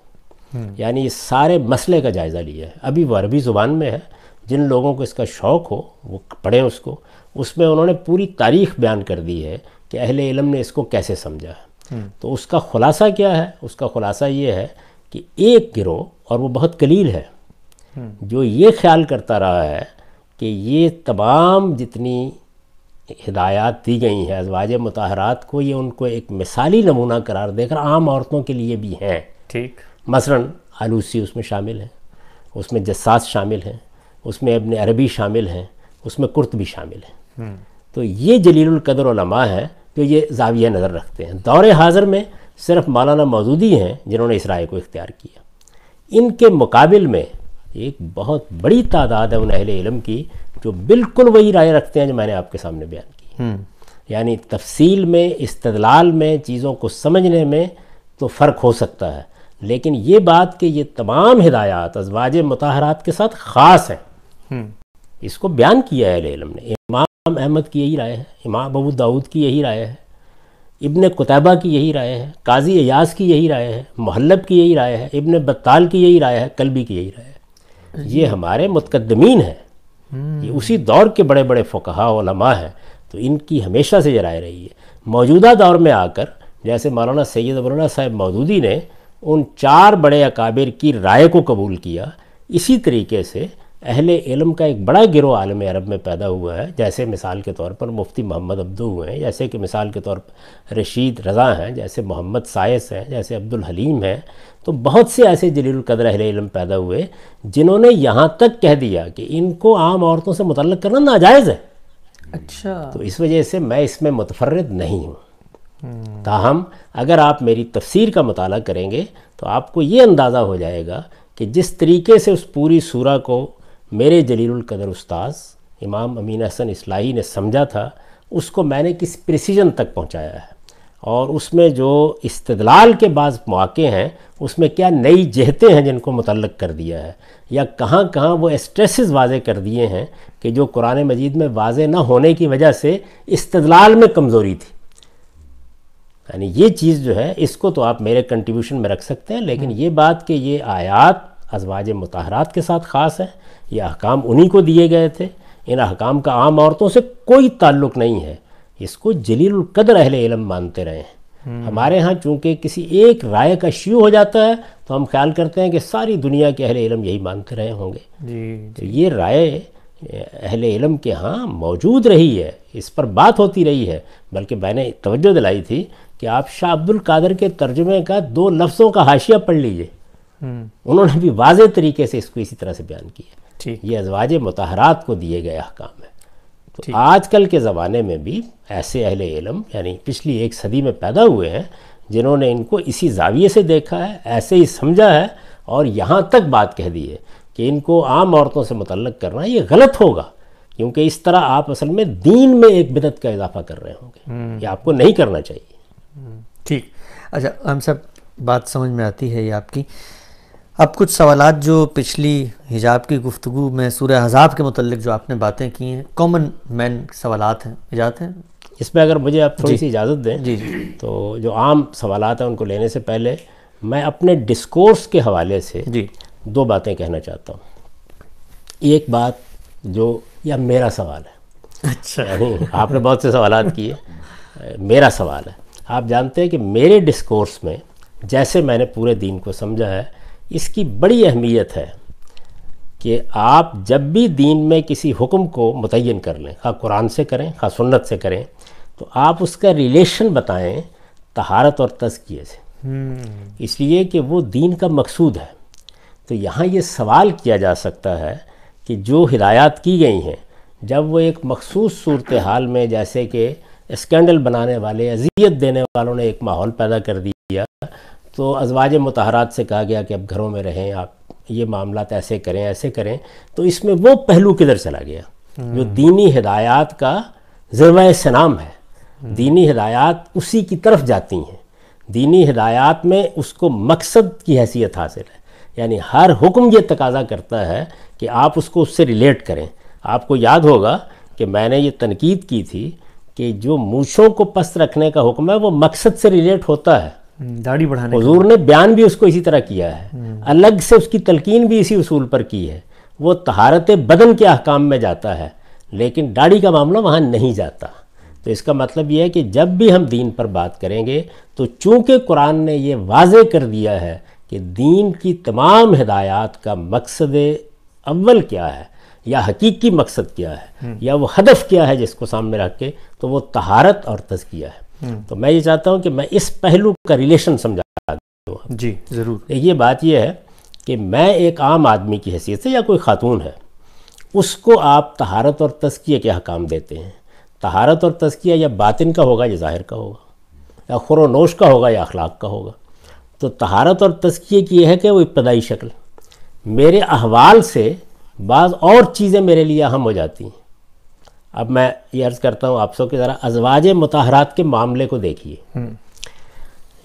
हम्म। यानी इस सारे मसले का जायज़ा लिया है अभी वो अरबी ज़ुबान में है जिन लोगों को इसका शौक़ हो वो पढ़ें उसको उसमें उन्होंने पूरी तारीख बयान कर दी है कि अहले इलम ने इसको कैसे समझा है हम्म। तो उसका ख़ुलासा क्या है उसका ख़ुलासा ये है कि एक गिरोह और वो बहुत कलील है जो ये ख्याल करता रहा है कि ये तमाम जितनी हिदायत दी गई हैं अजवाज मतहरात को ये उनको एक मिसाली नमूना करार देकर आम औरतों के लिए भी हैं ठीक मसला आलूसी उसमें शामिल है उसमें जसास शामिल हैं उसमें अबन अरबी शामिल हैं उसमें कुर्त भी शामिल हैं हम्म। तो ये जलीलकदरमा हैं जो ये जाविया नज़र रखते हैं दौरे हाजिर में सिर्फ मौलाना मौजूदी हैं जिन्होंने इस राय को इख्तियार किया इनके मुकाबल में एक बहुत बड़ी तादाद है उन अहल इलम की जो बिल्कुल वही राय रखते हैं जो मैंने आपके सामने बयान की हम्म। यानी तफसील में इस्तलाल में चीज़ों को समझने में तो फ़र्क हो सकता है लेकिन ये बात कि ये तमाम हिदायत अजवाज मतहरात के साथ ख़ास हैं हम्म। इसको बयान किया है इलम ने इमाम अहमद की यही राय है इमाम अबू दाऊद की यही राय है इबन कुतैबा की यही राय है काजी अयास की यही राय है महलब की यही राय है इबन बत्ताल की यही राय है कलबी की यही राय है ये हमारे मुतकदमीन हैं ये उसी दौर के बड़े बड़े फकहा हैं तो इनकी हमेशा से ये रही है मौजूदा दौर में आकर जैसे मौलाना सैयद मौलाना साहब मौदूदी ने उन चार बड़े अकाबिर की राय को कबूल किया इसी तरीके से अहले इलम का एक बड़ा गिरोह आलम अरब में पैदा हुआ है जैसे मिसाल के तौर पर मुफ्ती मोहम्मद अब्दू हुए हैं जैसे कि मिसाल के तौर पर रशीद रज़ा हैं जैसे मोहम्मद सायस हैं जैसे अब्दुल हलीम हैं तो बहुत से ऐसे जलील कदर अहल इलम पैदा हुए जिन्होंने यहाँ तक कह दिया कि इनको आम औरतों से मुतल करना नाजायज़ है अच्छा तो इस वजह से मैं इसमें मुतफरद नहीं हूँ हम्म। ताहम अगर आप मेरी तफसीर का मताल करेंगे तो आपको ये अंदाज़ा हो जाएगा कि जिस तरीके से उस पूरी सूरा को मेरे जलील कदर उस्ताद इमाम अमीन हसन इस्लाही ने समझा था उसको मैंने किस प्रिसीजन तक पहुँचाया है और उसमें जो इस्तलाल के बाद मौक़े हैं उसमें क्या नई जहतें हैं जिनको मुतल कर दिया है या कहाँ कहाँ वो इस्ट्रेस वाजे कर दिए हैं कि जो कुरान मजीद में वाज ना होने की वजह से इस्तलाल में कमज़ोरी थी यानी ये चीज़ जो है इसको तो आप मेरे कंट्रीब्यूशन में रख सकते हैं लेकिन हम्म। ये बात कि ये आयात अजवाज मतहरात के साथ ख़ास है ये अहकाम उन्हीं को दिए गए थे इन अहकाम का आम औरतों से कोई ताल्लुक़ नहीं है इसको जलील कदर अहल इलम मानते रहे हैं हम्म। हमारे यहाँ चूंकि किसी एक राय का शिव हो जाता है तो हम ख्याल करते हैं कि सारी दुनिया के अहले इलम यही मानते रहे होंगे जी, तो जी। तो ये राय अहल इलम के यहाँ मौजूद रही है इस पर बात होती रही है बल्कि मैंने तवज्जो दिलाई थी कि आप शाह अब्दुल कादर के तर्जुमे का दो लफ्ज़ों का हाशिया पढ़ लीजिए हम्म। उन्होंने भी वाज तरीके से इसको इसी तरह से बयान किया ये अजवाज मतहरात को दिए गए अहकाम तो आजकल के ज़माने में भी ऐसे अहल इलम यानी पिछली एक सदी में पैदा हुए हैं जिन्होंने इनको इसी जाविये से देखा है ऐसे ही समझा है और यहाँ तक बात कह दी है कि इनको आम औरतों से मतलब करना ये गलत होगा क्योंकि इस तरह आप असल में दीन में एक बिदत का इजाफा कर रहे होंगे हम्म। ये आपको नहीं करना चाहिए हम्म। ठीक अच्छा हम सब बात समझ में आती है ये आपकी अब कुछ सवाल जो पिछली हिजाब की गुफ्तु में सूर हजाब के मतलब जो आपने बातें की हैं कॉमन मैन सवाल हैं हिजात हैं इसमें अगर मुझे आप थोड़ी सी इजाज़त दें जी जी तो जो आम सवाल हैं उनको लेने से पहले मैं अपने डिस्कोर्स के हवाले से जी दो बातें कहना चाहता हूँ एक बात जो या मेरा सवाल है अच्छा आपने बहुत से सवाल किए मेरा सवाल है आप जानते हैं कि मेरे डिस्कोर्स में जैसे मैंने पूरे दिन को समझा है इसकी बड़ी अहमियत है कि आप जब भी दीन में किसी हुक्म को मुतन कर लें खा कुरान से करें खा सुन्नत से करें तो आप उसका रिलेशन बताएं तहारत और तजकिए से हम्म। इसलिए कि वो दीन का मकसूद है तो यहाँ ये सवाल किया जा सकता है कि जो हिदायत की गई हैं जब वो एक मखसूस सूरत हाल में जैसे कि स्कैंडल बनाने वाले अजियत देने वालों ने एक माहौल पैदा कर दिया तो अजवाज मतहरात से कहा गया कि अब घरों में रहें आप ये मामला ऐसे करें ऐसे करें तो इसमें वो पहलू किधर चला गया जो हम्म। दीनी हदायात का जरवा सनाम है हम्म। दीनी हदायात उसी की तरफ जाती हैं दीनी हदायात में उसको मकसद की हैसियत हासिल है यानी हर हुक्म ये तकाजा करता है कि आप उसको उससे रिलेट करें आपको याद होगा कि मैंने ये तनकीद की थी कि जो मूछों को पस्त रखने का हुक्म है वो मकसद से रिलेट होता है हम्म, दाढ़ी बढ़ाने हजूर ने बयान भी उसको इसी तरह किया है हम्म। अलग से उसकी तलकीन भी इसी उसूल पर की है वो तहारत बदन के अहकाम में जाता है लेकिन दाढ़ी का मामला वहाँ नहीं जाता तो इसका मतलब यह है कि जब भी हम दीन पर बात करेंगे तो चूँकि कुरान ने यह वाज कर दिया है कि दीन की तमाम हदायात का मकसद अव्वल क्या है या हकीकी मकसद क्या है हम्म। या वो हदफ क्या है जिसको सामने रख के तो वो तहारत और तजकिया है हम्म। तो मैं ये चाहता हूँ कि मैं इस पहलू का रिलेशन समझा दूँ जी ज़रूर ये बात यह है कि मैं एक आम आदमी की हैसियत से या कोई ख़ातून है उसको आप तहारत और तस्किया के हकाम देते हैं तहारत और तस्किया या बातिन का होगा या ज़ाहिर का होगा या खुरनोश का होगा या अखलाक का होगा तो तहारत और तस्किए की यह है कि वो इब्तदाई शक्ल मेरे अहवाल से बाज़ और चीज़ें मेरे लिए अहम हो जाती हैं अब मैं ये अर्ज़ करता हूँ आप सब की ज़रा अजवाज मतहरात के मामले को देखिए हम्म।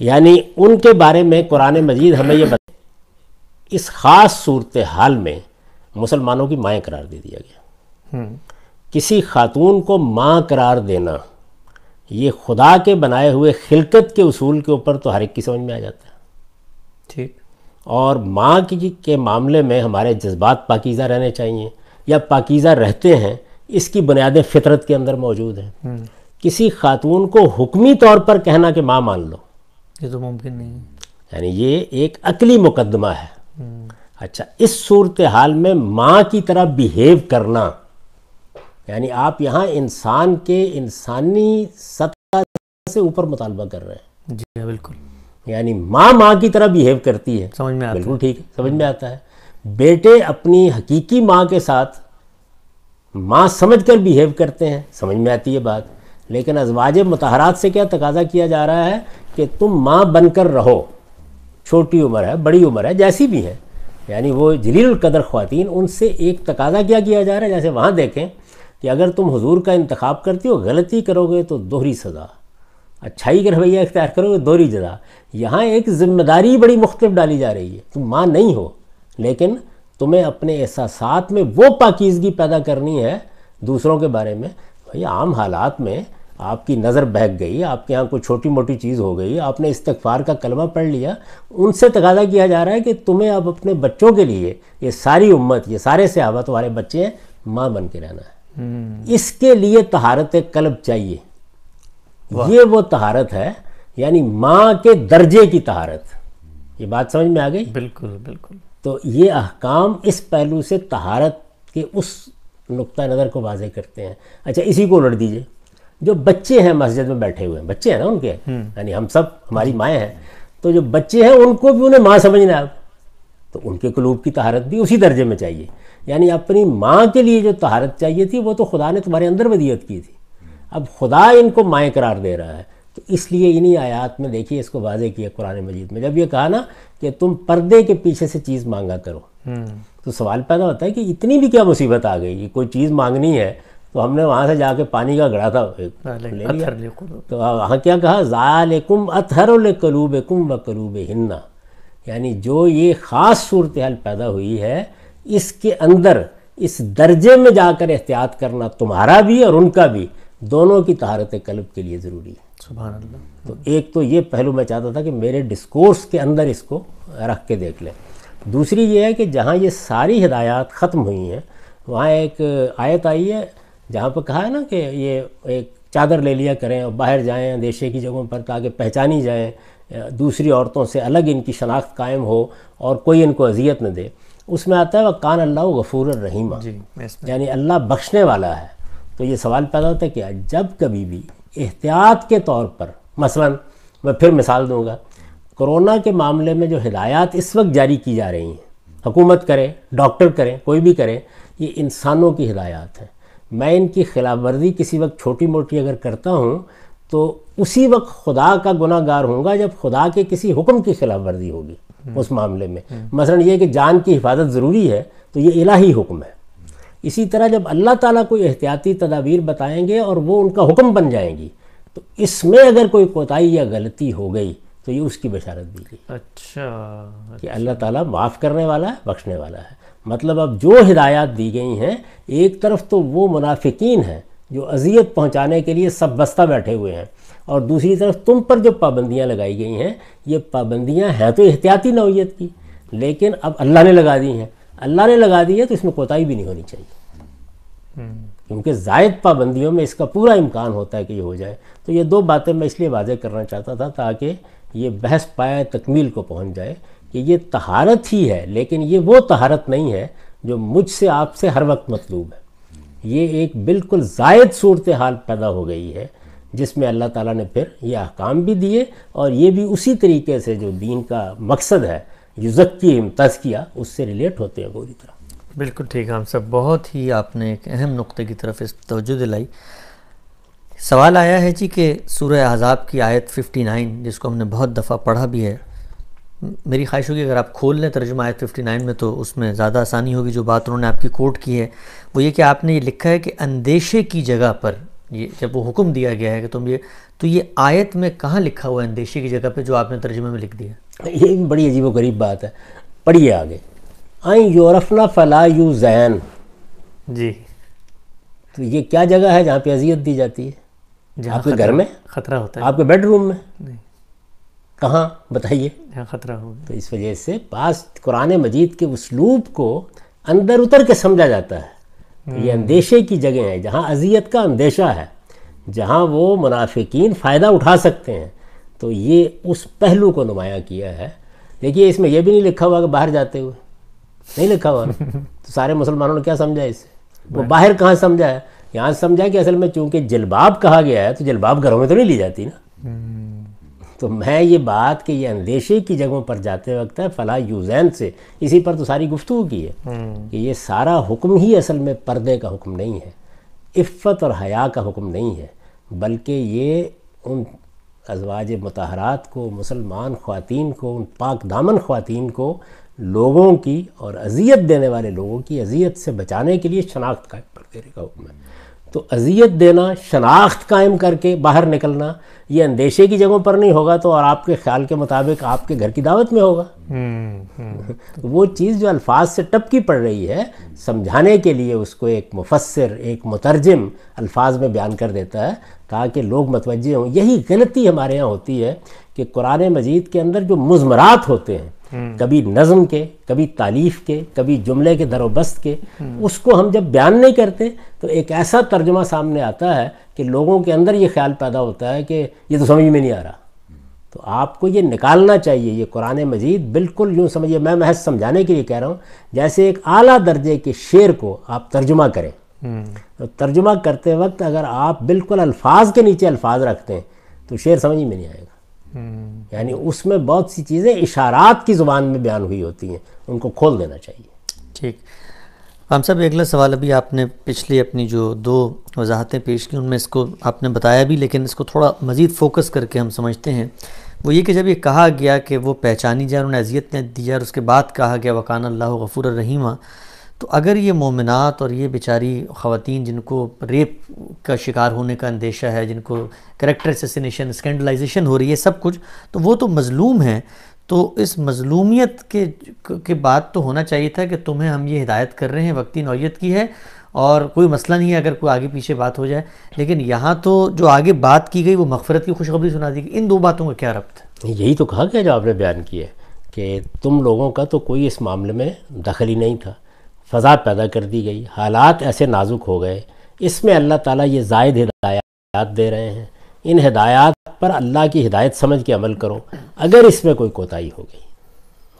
यानी उनके बारे में कुरान मजीद हमें ये बता इस ख़ास सूरत हाल में मुसलमानों की माएँ करार दे दिया गया हम्म। किसी खातून को माँ करार देना ये खुदा के बनाए हुए खिलकत के उसूल के ऊपर तो हर एक की समझ में आ जाता है ठीक और माँ की के मामले में हमारे जज्बात पाकिज़ा रहने चाहिए या पाकिज़ा रहते हैं इसकी बुनियादें फितरत के अंदर मौजूद हैं किसी खातून को हुक्मी तौर पर कहना कि माँ मान लो ये तो मुमकिन नहीं है यानी ये एक अकली मुकदमा है अच्छा इस सूरत हाल में माँ की तरह बिहेव करना यानी आप यहाँ इंसान के इंसानी सत्ता से ऊपर मुतालबा कर रहे हैं जी हाँ, बिल्कुल यानी माँ माँ की तरह बिहेव करती है समझ में आता बिल्कुल ठीक है समझ में आता है बेटे अपनी हकीकी माँ के साथ माँ समझ कर बिहेव करते हैं समझ में आती है बात लेकिन अजवाज मतहरात से क्या तकाजा किया जा रहा है कि तुम माँ बनकर रहो छोटी उम्र है बड़ी उम्र है जैसी भी है यानी वो जलील कदर ख़्वातीन उनसे एक तकाजा क्या किया जा रहा है जैसे वहाँ देखें कि अगर तुम हुजूर का इंतखा करती हो गलती करोगे तो दोहरी सज़ा अच्छाई का रवैया इख्तियार करोगे दोहरी सज़ा यहाँ एक जिम्मेदारी बड़ी मुख्तफ डाली जा रही है तुम माँ नहीं हो लेकिन तुम्हें अपने एहसास में वो पाकिजगी पैदा करनी है दूसरों के बारे में भाई आम हालात में आपकी नज़र बहक गई आपके यहाँ कोई छोटी मोटी चीज़ हो गई आपने इस्तफार का कलमा पढ़ लिया उनसे तकादा किया जा रहा है कि तुम्हें अब अपने बच्चों के लिए ये सारी उम्मत ये सारे सहाबा तुम्हारे बच्चे हैं माँ बन के रहना है हम्म। इसके लिए तहारत कलब चाहिए ये वो तहारत है यानी माँ के दर्जे की तहारत ये बात समझ में आ गई बिल्कुल बिल्कुल तो ये अहकाम इस पहलू से तहारत के उस नुक़ नज़र को वाजे करते हैं अच्छा इसी को उलट दीजिए जो बच्चे हैं मस्जिद में बैठे हुए हैं बच्चे हैं ना उनके हम्म। यानी हम सब हमारी माएँ हैं तो जो बच्चे हैं उनको भी उन्हें माँ समझना है तो उनके कलूब की तहारत भी उसी दर्जे में चाहिए यानी अपनी माँ के लिए जो तहारत चाहिए थी वो तो खुदा ने तुम्हारे अंदर वदियत की थी अब खुदा इनको माएँ करार दे रहा है तो इसलिए इन्हीं आयात में देखिए इसको वाजे किया कुरान मजीद में जब ये कहा ना कि तुम पर्दे के पीछे से चीज़ मांगा करो हम्म। तो सवाल पैदा होता है कि इतनी भी क्या मुसीबत आ गई कोई चीज़ मांगनी है तो हमने वहाँ से जाके पानी का गड़ा था हाँ, ले तो वहाँ क्या कहा ज़ालकुम कलूब कुम व कलूब हिन्ना यानी जो ये ख़ास सूरत हाल पैदा हुई है इसके अंदर इस दर्जे में जाकर एहतियात करना तुम्हारा भी और उनका भी दोनों की तहारत कल्ब के लिए ज़रूरी है सुबह तो एक तो ये पहलू मैं चाहता था कि मेरे डिस्कोर्स के अंदर इसको रख के देख लें दूसरी ये है कि जहाँ ये सारी हिदायत ख़त्म हुई हैं वहाँ एक आयत आई है जहाँ पर कहा है ना कि ये एक चादर ले लिया करें और बाहर जाएं देशे की जगहों पर ताकि पहचानी जाएं दूसरी औरतों से अलग इनकी शनाख्त कायम हो और कोई इनको अजियत न दे उसमें आता है वह कान अल्लाह गफूर रहीमा यानी अल्लाह बख्शने वाला है तो ये सवाल पैदा होता है क्या जब कभी भी एहतियात के तौर पर मसलन मैं फिर मिसाल दूंगा कोरोना के मामले में जो हिदायत इस वक्त जारी की जा रही हैं हुकूमत करें डॉक्टर करें कोई भी करें ये इंसानों की हिदायत है मैं इनकी खिलाफ वर्जी किसी वक्त छोटी मोटी अगर करता हूँ तो उसी वक्त खुदा का गुनागार होंगे जब खुदा के किसी हुक्म की खिलाफ वर्जी होगी हम्म। उस मामले में हम्म। मसलन ये कि जान की हिफाजत ज़रूरी है तो ये इलाही हुक्म है इसी तरह जब अल्लाह ताला कोई एहतियाती तदाबीर बताएंगे और वो उनका हुक्म बन जाएंगी तो इसमें अगर कोई कोताही या गलती हो गई तो ये उसकी बशारत दी गई अच्छा, अच्छा। कि अच्छा। अल्लाह ताला माफ़ करने वाला है बख्शने वाला है मतलब अब जो हिदायत दी गई हैं एक तरफ तो वो मुनाफिकीन हैं जो अजियत पहुंचाने के लिए सब बस्ता बैठे हुए हैं और दूसरी तरफ तुम पर जो पाबंदियां लगाई गई हैं ये पाबंदियां हैं तो एहतियाती नौीयत की लेकिन अब अल्लाह ने लगा दी हैं अल्लाह ने लगा दी है तो इसमें कोताही भी नहीं होनी चाहिए क्योंकि जायद पाबंदियों में इसका पूरा इम्कान होता है कि ये हो जाए तो ये दो बातें मैं इसलिए वाजह करना चाहता था ताकि ये बहस पाए तकमील को पहुंच जाए कि ये तहारत ही है लेकिन ये वो तहारत नहीं है जो मुझसे आपसे हर वक्त मतलूब है ये एक बिल्कुल जायद सूरत हाल पैदा हो गई है जिसमें अल्लाह ताला ने फिर ये अहकाम भी दिए और ये भी उसी तरीके से जो दीन का मकसद है युजक्कीम तजकिया उससे रिलेट होते हैं पूरी तरह बिल्कुल ठीक है हम सब बहुत ही आपने एक अहम नुक्ते की तरफ इस तोजह दिलाई सवाल आया है जी कि सूर आज़ाब की आयत 59 जिसको हमने बहुत दफ़ा पढ़ा भी है मेरी ख्वाहिश होगी अगर आप खोल लें तर्जुमा आयत 59 में तो उसमें ज़्यादा आसानी होगी जो बात उन्होंने आपकी कोट की है वो ये कि आपने ये लिखा है कि अंदेशे की जगह पर ये जब वो हुक्म दिया गया है कि तुम ये तो ये आयत में कहाँ लिखा हुआ है अंदेशे की जगह पर जो आपने तर्जुमे में लिख दिया ये भी बड़ी अजीब व गरीब बात है पढ़िए आगे आई यूरफना फला यू जैन जी तो ये क्या जगह है जहाँ पे अजियत दी जाती है आपके घर में खतरा होता है आपके बेडरूम में कहाँ बताइए खतरा हो तो इस वजह से पास कुरान मजीद के उसलूब को अंदर उतर के समझा जाता है तो ये हम्म। अंदेशे की जगह है जहाँ अजियत का अंदेशा है जहाँ वो मुनाफिकीन फ़ायदा उठा सकते हैं तो ये उस पहलू को नुमाया किया है देखिए इसमें यह भी नहीं लिखा हुआ कि बाहर जाते हुए नहीं लिखा हुआ तो सारे मुसलमानों ने क्या समझा इसे वो बाहर कहाँ समझा है यहाँ समझा कि असल में चूंकि जलबाब कहा गया है तो जलबाब घरों में तो नहीं ली जाती ना हम्म। तो मैं ये बात कि ये अंदेशे की जगहों पर जाते वक्त है फला यूजैन से इसी पर तो सारी गुफ्तु की है हम्म। कि ये सारा हुक्म ही असल में पर्दे का हुक्म नहीं है इफ़त और हया का हुक्म नहीं है बल्कि ये उन अजवाज मतहरात को मुसलमान ख़वान को उन पाक दामन ख़वान को लोगों की और अजियत देने वाले लोगों की अजियत से बचाने के लिए शनाख्त कायम पर देने का हुक्म है तो अजियत देना शनाख्त कायम करके बाहर निकलना ये अंदेशे की जगहों पर नहीं होगा तो और आपके ख्याल के मुताबिक आपके घर की दावत में होगा तो वो चीज़ जो अल्फाज से टपकी पड़ रही है समझाने के लिए उसको एक मुफसर एक मुतरजम अल्फाज में बयान कर देता है ताकि लोग मतवजे हों यही गलती हमारे यहाँ होती है कि कुरान मजीद के अंदर जो मुजमरात होते हैं हम्म। कभी नज़म के कभी तालीफ के कभी जुमले के दरोबस्त के हम्म। उसको हम जब बयान नहीं करते तो एक ऐसा तर्जुमा सामने आता है कि लोगों के अंदर ये ख्याल पैदा होता है कि ये तो समझ में नहीं आ रहा तो आपको ये निकालना चाहिए ये कुरान मजीद बिल्कुल यूँ समझिए मैं महज समझाने के लिए कह रहा हूँ जैसे एक आला दर्जे के शेर को आप तर्जुमा करें तो तर्जुमा करते वक्त अगर आप बिल्कुल अल्फाज के नीचे अल्फाज रखते हैं तो शेर समझ में नहीं आएगा हम्म। यानी उसमें बहुत सी चीज़ें इशारात की ज़ुबान में बयान हुई होती हैं उनको खोल देना चाहिए ठीक हम साहब अगला सवाल अभी आपने पिछली अपनी जो दो वजाहतें पेश की उनमें इसको आपने बताया भी लेकिन इसको थोड़ा मज़ीद फोकस करके हम समझते हैं वो ये कि जब ये कहा गया कि वो पहचानी जाए उन्हें अजियत ने दी और उसके बाद कहा गया वकान अल्लाह गफ़ूर रहीमा तो अगर ये मोमिनात और ये बेचारी ख़वान जिनको रेप का शिकार होने का अंदेशा है जिनको करेक्टर असैसिनेशन स्कैंडलाइजेशन हो रही है सब कुछ तो वो तो मज़लूम हैं तो इस मज़लूमियत के के बाद तो होना चाहिए था कि तुम्हें हम ये हिदायत कर रहे हैं वक्ती नौीयत की है और कोई मसला नहीं है अगर कोई आगे पीछे बात हो जाए लेकिन यहाँ तो जो आगे बात की गई वो मफफरत की खुशखबरी सुना दी गई इन दो बातों का क्या रब्त है यही तो कहा गया जो आपने बयान किया है कि तुम लोगों का तो कोई इस मामले में दखल ही नहीं था फ़ज़ा पैदा कर दी गई हालात ऐसे नाजुक हो गए इसमें अल्लाह ताला ये जायद हिदायत दे रहे हैं इन हिदायत पर अल्लाह की हिदायत समझ के अमल करो अगर इसमें कोई कोताही हो गई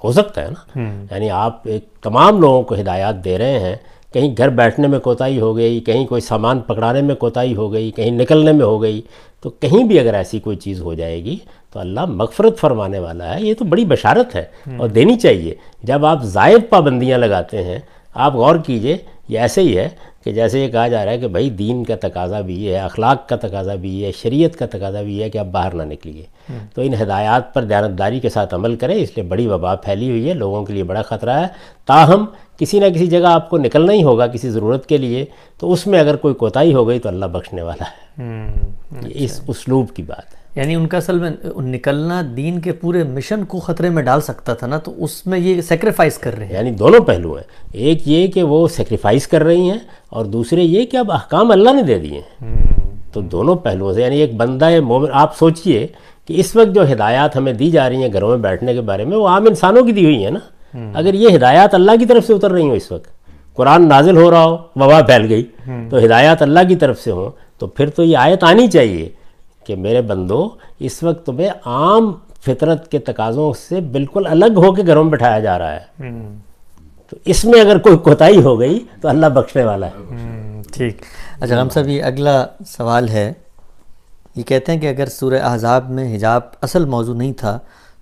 हो सकता है ना हम्म। यानी आप एक तमाम लोगों को हिदायत दे रहे हैं कहीं घर बैठने में कोताही हो गई कहीं कोई सामान पकड़ाने में कोताही हो गई कहीं निकलने में हो गई तो कहीं भी अगर ऐसी कोई चीज़ हो जाएगी तो अल्लाह मगफरत फरमाने वाला है ये तो बड़ी बशारत है हम्म। और देनी चाहिए जब आप जायद पाबंदियाँ लगाते हैं आप गौर कीजिए ये ऐसे ही है कि जैसे ये कहा जा रहा है कि भाई दीन का तकाजा भी है अखलाक का तकाजा भी है शरीयत का तकाजा भी है कि आप बाहर ना निकलिए हम्म। तो इन हदायत पर दयानतदारी के साथ अमल करें इसलिए बड़ी वबा फैली हुई है लोगों के लिए बड़ा ख़तरा है ताहम किसी ना किसी जगह आपको निकलना ही होगा किसी ज़रूरत के लिए तो उसमें अगर कोई कोताही हो गई तो अल्लाह बख्शने वाला है हम्म, अच्छा। इस उसलूब की बात है यानी उनका असल में निकलना दीन के पूरे मिशन को ख़तरे में डाल सकता था ना तो उसमें ये सेक्रीफाइस कर रहे हैं यानी दोनों पहलू हैं एक ये कि वो सेक्रीफाइस कर रही हैं और दूसरे ये कि अब अहकाम अल्लाह ने दे दिए हैं हम्म। तो दोनों पहलुओं से यानी एक बंदा है मोमिन आप सोचिए कि इस वक्त जो हिदायत हमें दी जा रही हैं घरों में बैठने के बारे में वो आम इंसानों की दी हुई है ना हम्म। अगर ये हिदायत अल्लाह की तरफ से उतर रही हो इस वक्त कुरान नाजिल हो रहा हो वबा फैल गई हम्म। तो हिदायत अल्लाह की तरफ से हो तो फिर तो ये आयत आनी चाहिए कि मेरे बंदो इस वक्त तुम्हें आम फितरत के तकाजों से बिल्कुल अलग होकर घरों में बैठाया जा रहा है हम्म। तो इसमें अगर कोई कोताही हो गई तो अल्लाह बख्शने वाला है हम्म, ठीक अच्छा हम सब ये अगला सवाल है ये कहते हैं कि अगर सूर्य अहजाब में हिजाब असल मौजू नहीं था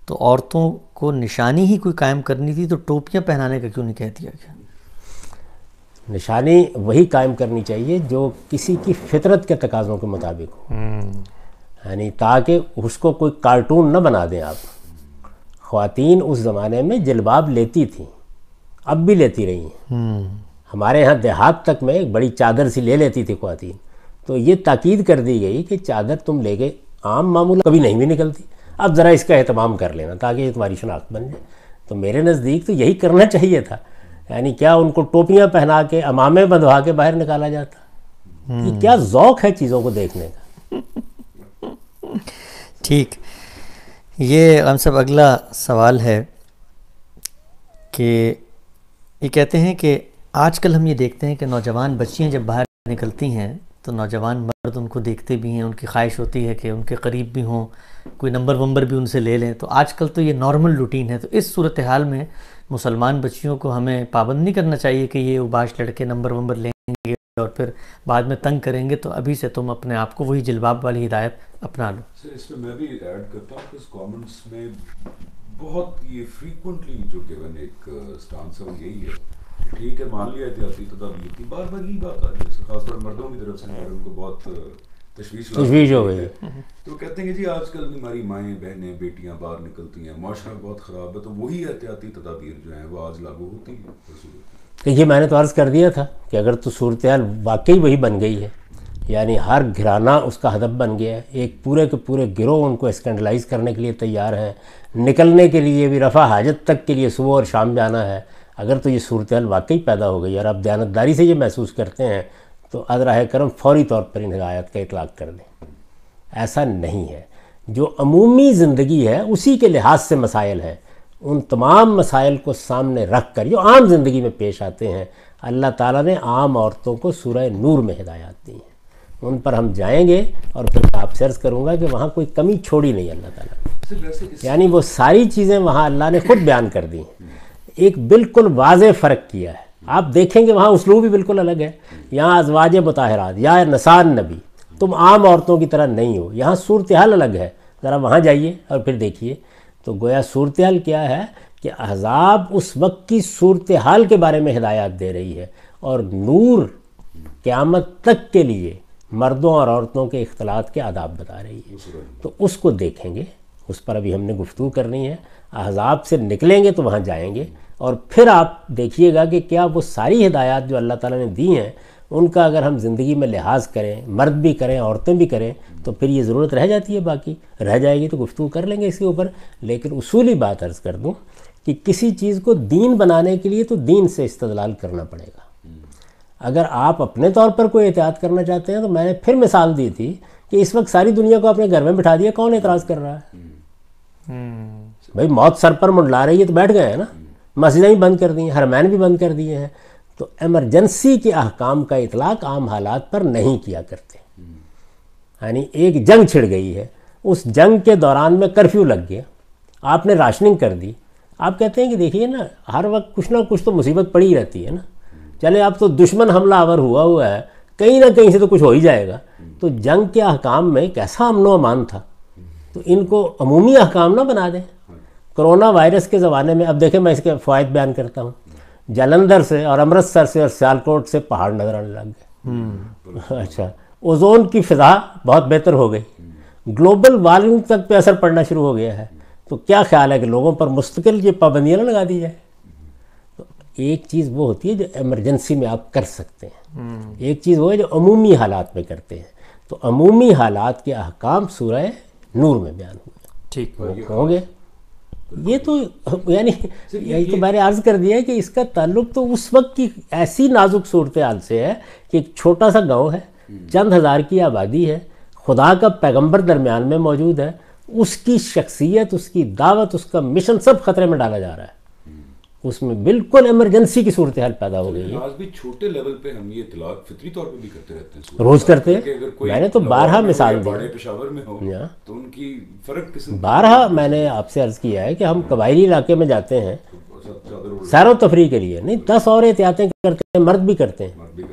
तो औरतों को निशानी ही कोई कायम करनी थी तो टोपियाँ पहनाने का क्यों नहीं कह दिया गया निशानी वही कायम करनी चाहिए जो किसी की फितरत के तकाज़ों के मुताबिक हो हम्म। यानी ताकि उसको कोई कार्टून न बना दें आप खातन उस ज़माने में जलबाब लेती थी अब भी लेती रही हैं हम्म। हमारे यहाँ देहात तक में एक बड़ी चादर सी ले लेती थी ख़वातीन तो ये ताकीद कर दी गई कि चादर तुम ले गए आम मामूल कभी नहीं भी निकलती अब ज़रा इसका अहतमाम कर लेना ताकि ये तुम्हारी शनाख्त बन जाए तो मेरे नज़दीक तो यही करना चाहिए था यानी क्या उनको टोपियाँ पहना के अमामे बंधवा के बाहर निकाला जाता कि हम्म। क्या ओक़ है चीज़ों को देखने का ठीक ये हम सब अगला सवाल है कि ये कहते हैं कि आजकल हम ये देखते हैं कि नौजवान बच्चियां जब बाहर निकलती हैं तो नौजवान मर्द उनको देखते भी हैं उनकी ख्वाहिश होती है कि उनके करीब भी हों कोई नंबर वंबर भी उनसे ले लें तो आजकल तो ये नॉर्मल रूटीन है तो इस सूरत हाल में मुसलमान बच्चियों को हमें पाबंद नहीं करना चाहिए कि ये उबाश लड़के नंबर वंबर लेंगे और फिर बाद में तंग करेंगे तो अभी से तुम अपने आप को वही जिलबाब वाली हिदायत अपना लो सर इसमें मैं भी ऐड करता हूँ कमेंट्स में बहुत ये फ्रीक्वेंटली जो गिवन एक स्टांस uh, है यही है ठीक है मान लिया एहतियाती तदाबीर तो की बार बार यही बात आ रही है खासतौर मर्दों की तरफ से हाँ। उनको बहुत uh, तशवीश तशवीश हो गई तो कहते हैं जी आजकल हमारी माएँ बहनें बेटियाँ बाहर निकलती हैं माशरा बहुत ख़राब है तो वही एहतियाती तदाबीर जो हैं वो आज लागू होती हैं कि ये मैंने तो अर्ज़ कर दिया था कि अगर तो सूरत वाकई वही बन गई है यानी हर घराना उसका हदफ बन गया है एक पूरे के पूरे गिरोह उनको स्कैंडलाइज करने के लिए तैयार हैं निकलने के लिए भी रफा हाजत तक के लिए सुबह और शाम जाना है अगर तो ये सूरत वाकई पैदा हो गई और आप दयानतदारी से ये महसूस करते हैं तो अदराह करम फौरी तौर पर इन हिदायत का इतलाक़ कर दें ऐसा नहीं है जो अमूमी ज़िंदगी है उसी के लिहाज से मसाइल हैं उन तमाम मसाइल को सामने रख कर जो आम ज़िंदगी में पेश आते हैं अल्लाह ताला ने आम औरतों को सूरह नूर में हिदायत दी है उन पर हम जाएंगे और फिर आपसे अर्ज़ करूँगा कि वहाँ कोई कमी छोड़ी नहीं अल्लाह ताला यानी वो सारी चीज़ें वहाँ अल्लाह ने खुद बयान कर दी हैं एक बिल्कुल वाज फ़र्क किया है आप देखेंगे वहाँ उसलूब भी बिल्कुल अलग है यहाँ अजवाज मतहरात या नसान नबी तुम आम औरतों की तरह नहीं हो यहाँ सूरत हाल अलग है ज़रा वहाँ जाइए और फिर देखिए तो गोया सूरत हाल क्या है कि अहजाब उस वक्त की सूरत हाल के बारे में हिदायत दे रही है और नूर क़्यामत तक के लिए मर्दों और औरतों के अख्तलात के आदाब बता रही है तो उसको देखेंगे उस पर अभी हमने गुफ्तु करनी है अहजाब से निकलेंगे तो वहाँ जाएंगे और फिर आप देखिएगा कि क्या वो सारी हिदायत जो अल्लाह ताला ने दी हैं उनका अगर हम ज़िंदगी में लिहाज करें मर्द भी करें औरतें भी करें तो फिर ये ज़रूरत रह जाती है बाकी रह जाएगी तो गुफ्तु कर लेंगे इसके ऊपर लेकिन उसूली बात अर्ज़ कर दूँ कि किसी चीज़ को दीन बनाने के लिए तो दीन से इस्तलाल करना पड़ेगा अगर आप अपने तौर पर कोई एहतियात करना चाहते हैं तो मैंने फिर मिसाल दी थी कि इस वक्त सारी दुनिया को अपने घर में बिठा दिया कौन एतराज़ कर रहा है हम्म। भाई मौत सर पर मुंडला रही है तो बैठ गए हैं ना मस्जिदें भी बंद कर दी हैं हरमैन भी बंद कर दिए हैं तो एमरजेंसी के अहकाम का इतलाक आम हालात पर नहीं किया करते यानी एक जंग छिड़ गई है उस जंग के दौरान में कर्फ्यू लग गया आपने राशनिंग कर दी आप कहते हैं कि देखिए ना हर वक्त कुछ ना कुछ तो मुसीबत पड़ी रहती है ना चले अब तो दुश्मन हमला अवर हुआ हुआ है कहीं ना कहीं से तो कुछ हो ही जाएगा तो जंग के अहकाम में कैसा अमनो अमान था तो इनको अमूमी अहकाम ना बना दें कोरोना वायरस के ज़माने में अब देखें मैं इसके फायद बयान करता हूँ जालंधर से और अमृतसर से और सियालकोट से पहाड़ नजर आने लग गए हम्म। अच्छा ओजोन की फिजा बहुत बेहतर हो गई ग्लोबल वार्मिंग तक पे असर पड़ना शुरू हो गया है तो क्या ख्याल है कि लोगों पर मुस्तकिल ये पाबंदियाँ ना लगा दी जाए तो एक चीज़ वो होती है जो एमरजेंसी में आप कर सकते हैं हम्म। एक चीज़ वो है जो अमूमी हालात में करते हैं तो अमूमी हालात के अहकाम सूरह नूर में बयान हुए ठीक होंगे ये तो यानी यही तो मैंने अर्ज कर दिया है कि इसका ताल्लुक तो उस वक्त की ऐसी नाजुक सूरत हाल से है कि एक छोटा सा गांव है हम्म। चंद हज़ार की आबादी है खुदा का पैगंबर दरमियान में मौजूद है उसकी शख्सियत उसकी दावत उसका मिशन सब खतरे में डाला जा रहा है उसमें बिल्कुल इमरजेंसी की सूरत हाल पैदा हो गई है भी छोटे लेवल पे हम ये इतलाक फितरी तौर पे भी करते रहते हैं रोज करते हैं मैंने तो बारह मिसाल दी पेशावर में हो तो उनकी फर्क बारह मैंने आपसे अर्ज किया है कि हम कबायली इलाके में जाते हैं सैर तफरी के लिए नहीं दस और एहतियातें करते हैं मर्द भी करते हैं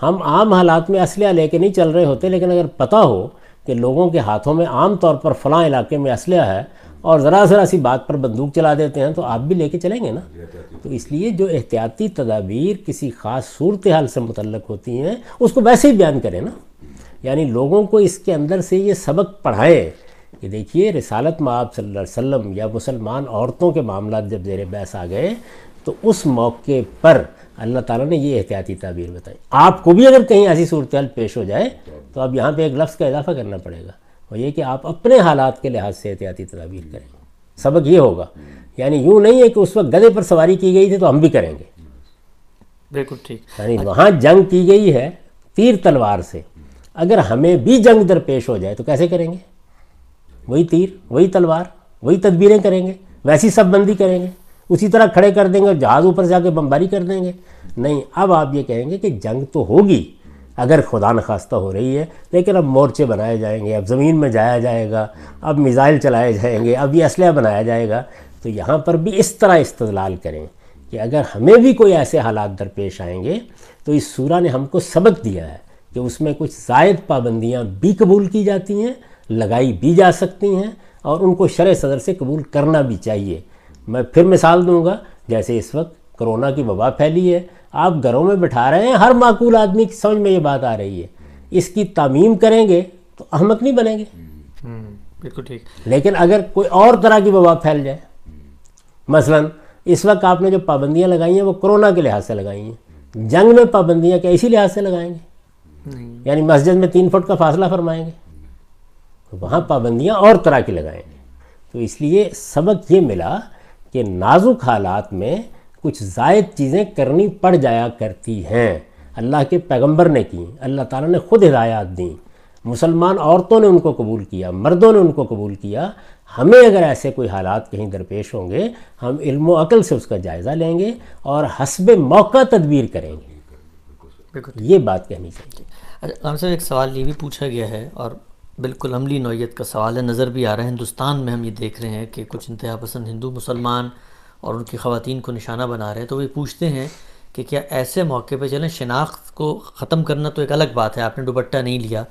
हम आम हालात में असलिया लेके नहीं चल रहे होते लेकिन अगर पता हो कि लोगों के हाथों में आम तौर पर फलां इलाके में असलह है और ज़रा ज़रा सी बात पर बंदूक चला देते हैं तो आप भी लेके चलेंगे ना तो इसलिए जो एहतियाती तदाबीर किसी ख़ास सूरत हाल से मुतलक होती हैं उसको वैसे ही बयान करें ना यानी लोगों को इसके अंदर से ये सबक पढ़ाएं कि देखिए रिसालत माब सल्लम या मुसलमान औरतों के मामला जब जेर बैस आ गए तो उस मौके पर अल्लाह ताला ने ये एहतियाती तबीर बताई आपको भी अगर कहीं ऐसी सूरत पेश हो जाए तो अब तो यहाँ पे एक लफ्ज़ का इजाफा करना पड़ेगा और ये कि आप अपने हालात के लिहाज से एहतियाती तदाबीर करें सबक ये होगा यानी यूँ नहीं है कि उस वक्त गधे पर सवारी की गई थी तो हम भी करेंगे बिल्कुल ठीक यानी वहाँ जंग की गई है तीर तलवार से अगर हमें भी जंग दरपेश हो जाए तो कैसे करेंगे वही तीर वही तलवार वही तदबीरें करेंगे वैसी सब बंदी करेंगे उसी तरह खड़े कर देंगे और जहाज़ ऊपर से बमबारी कर देंगे नहीं अब आप ये कहेंगे कि जंग तो होगी अगर खुदा नखास्ता हो रही है लेकिन अब मोर्चे बनाए जाएंगे अब ज़मीन में जाया जाएगा अब मिज़ाइल चलाए जाएंगे अब ये असलह बनाया जाएगा तो यहाँ पर भी इस तरह इस्तलाल करें कि अगर हमें भी कोई ऐसे हालात दरपेश आएंगे तो इस सूरा ने हमको सबक दिया है कि उसमें कुछ जायद पाबंदियाँ भी कबूल की जाती हैं लगाई भी जा सकती हैं और उनको शर सदर से कबूल करना भी चाहिए मैं फिर मिसाल दूंगा जैसे इस वक्त कोरोना की वबा फैली है आप घरों में बैठा रहे हैं हर माकूल आदमी की समझ में ये बात आ रही है इसकी तामीम करेंगे तो अहमक नहीं बनेंगे हम्म, बिल्कुल ठीक लेकिन अगर कोई और तरह की वबा फैल जाए मसलन इस वक्त आपने जो पाबंदियाँ लगाई हैं वो कोरोना के लिहाज से लगाई हैं जंग में पाबंदियाँ क्या इसी लिहाज से लगाएंगे यानी मस्जिद में तीन फुट का फासला फरमाएंगे तो वहाँ पाबंदियाँ और तरह की लगाएंगे तो इसलिए सबक ये मिला कि नाजुक हालात में कुछ जायद चीज़ें करनी पड़ जाया करती हैं अल्लाह के पैगंबर ने की अल्लाह ताला ने खुद हिदायत दी मुसलमान औरतों ने उनको कबूल किया मर्दों ने उनको कबूल किया हमें अगर ऐसे कोई हालात कहीं दरपेश होंगे हम इल्म अकल से उसका जायज़ा लेंगे और हसब मौका तदबीर करेंगे ये बात कहनी चाहिए अच्छा हम साहब एक सवाल ये भी पूछा गया है और बिल्कुल अमली नौीयत का सवाल है नज़र भी आ रहा है हिंदुस्तान में हम ये देख रहे हैं कि कुछ इंतहा पसंद हिंदू मुसलमान और उनकी ख़वान को निशाना बना रहे हैं तो वे पूछते हैं कि क्या ऐसे मौके पर चलें शनाख्त को ख़त्म करना तो एक अलग बात है आपने दुबट्टा नहीं लिया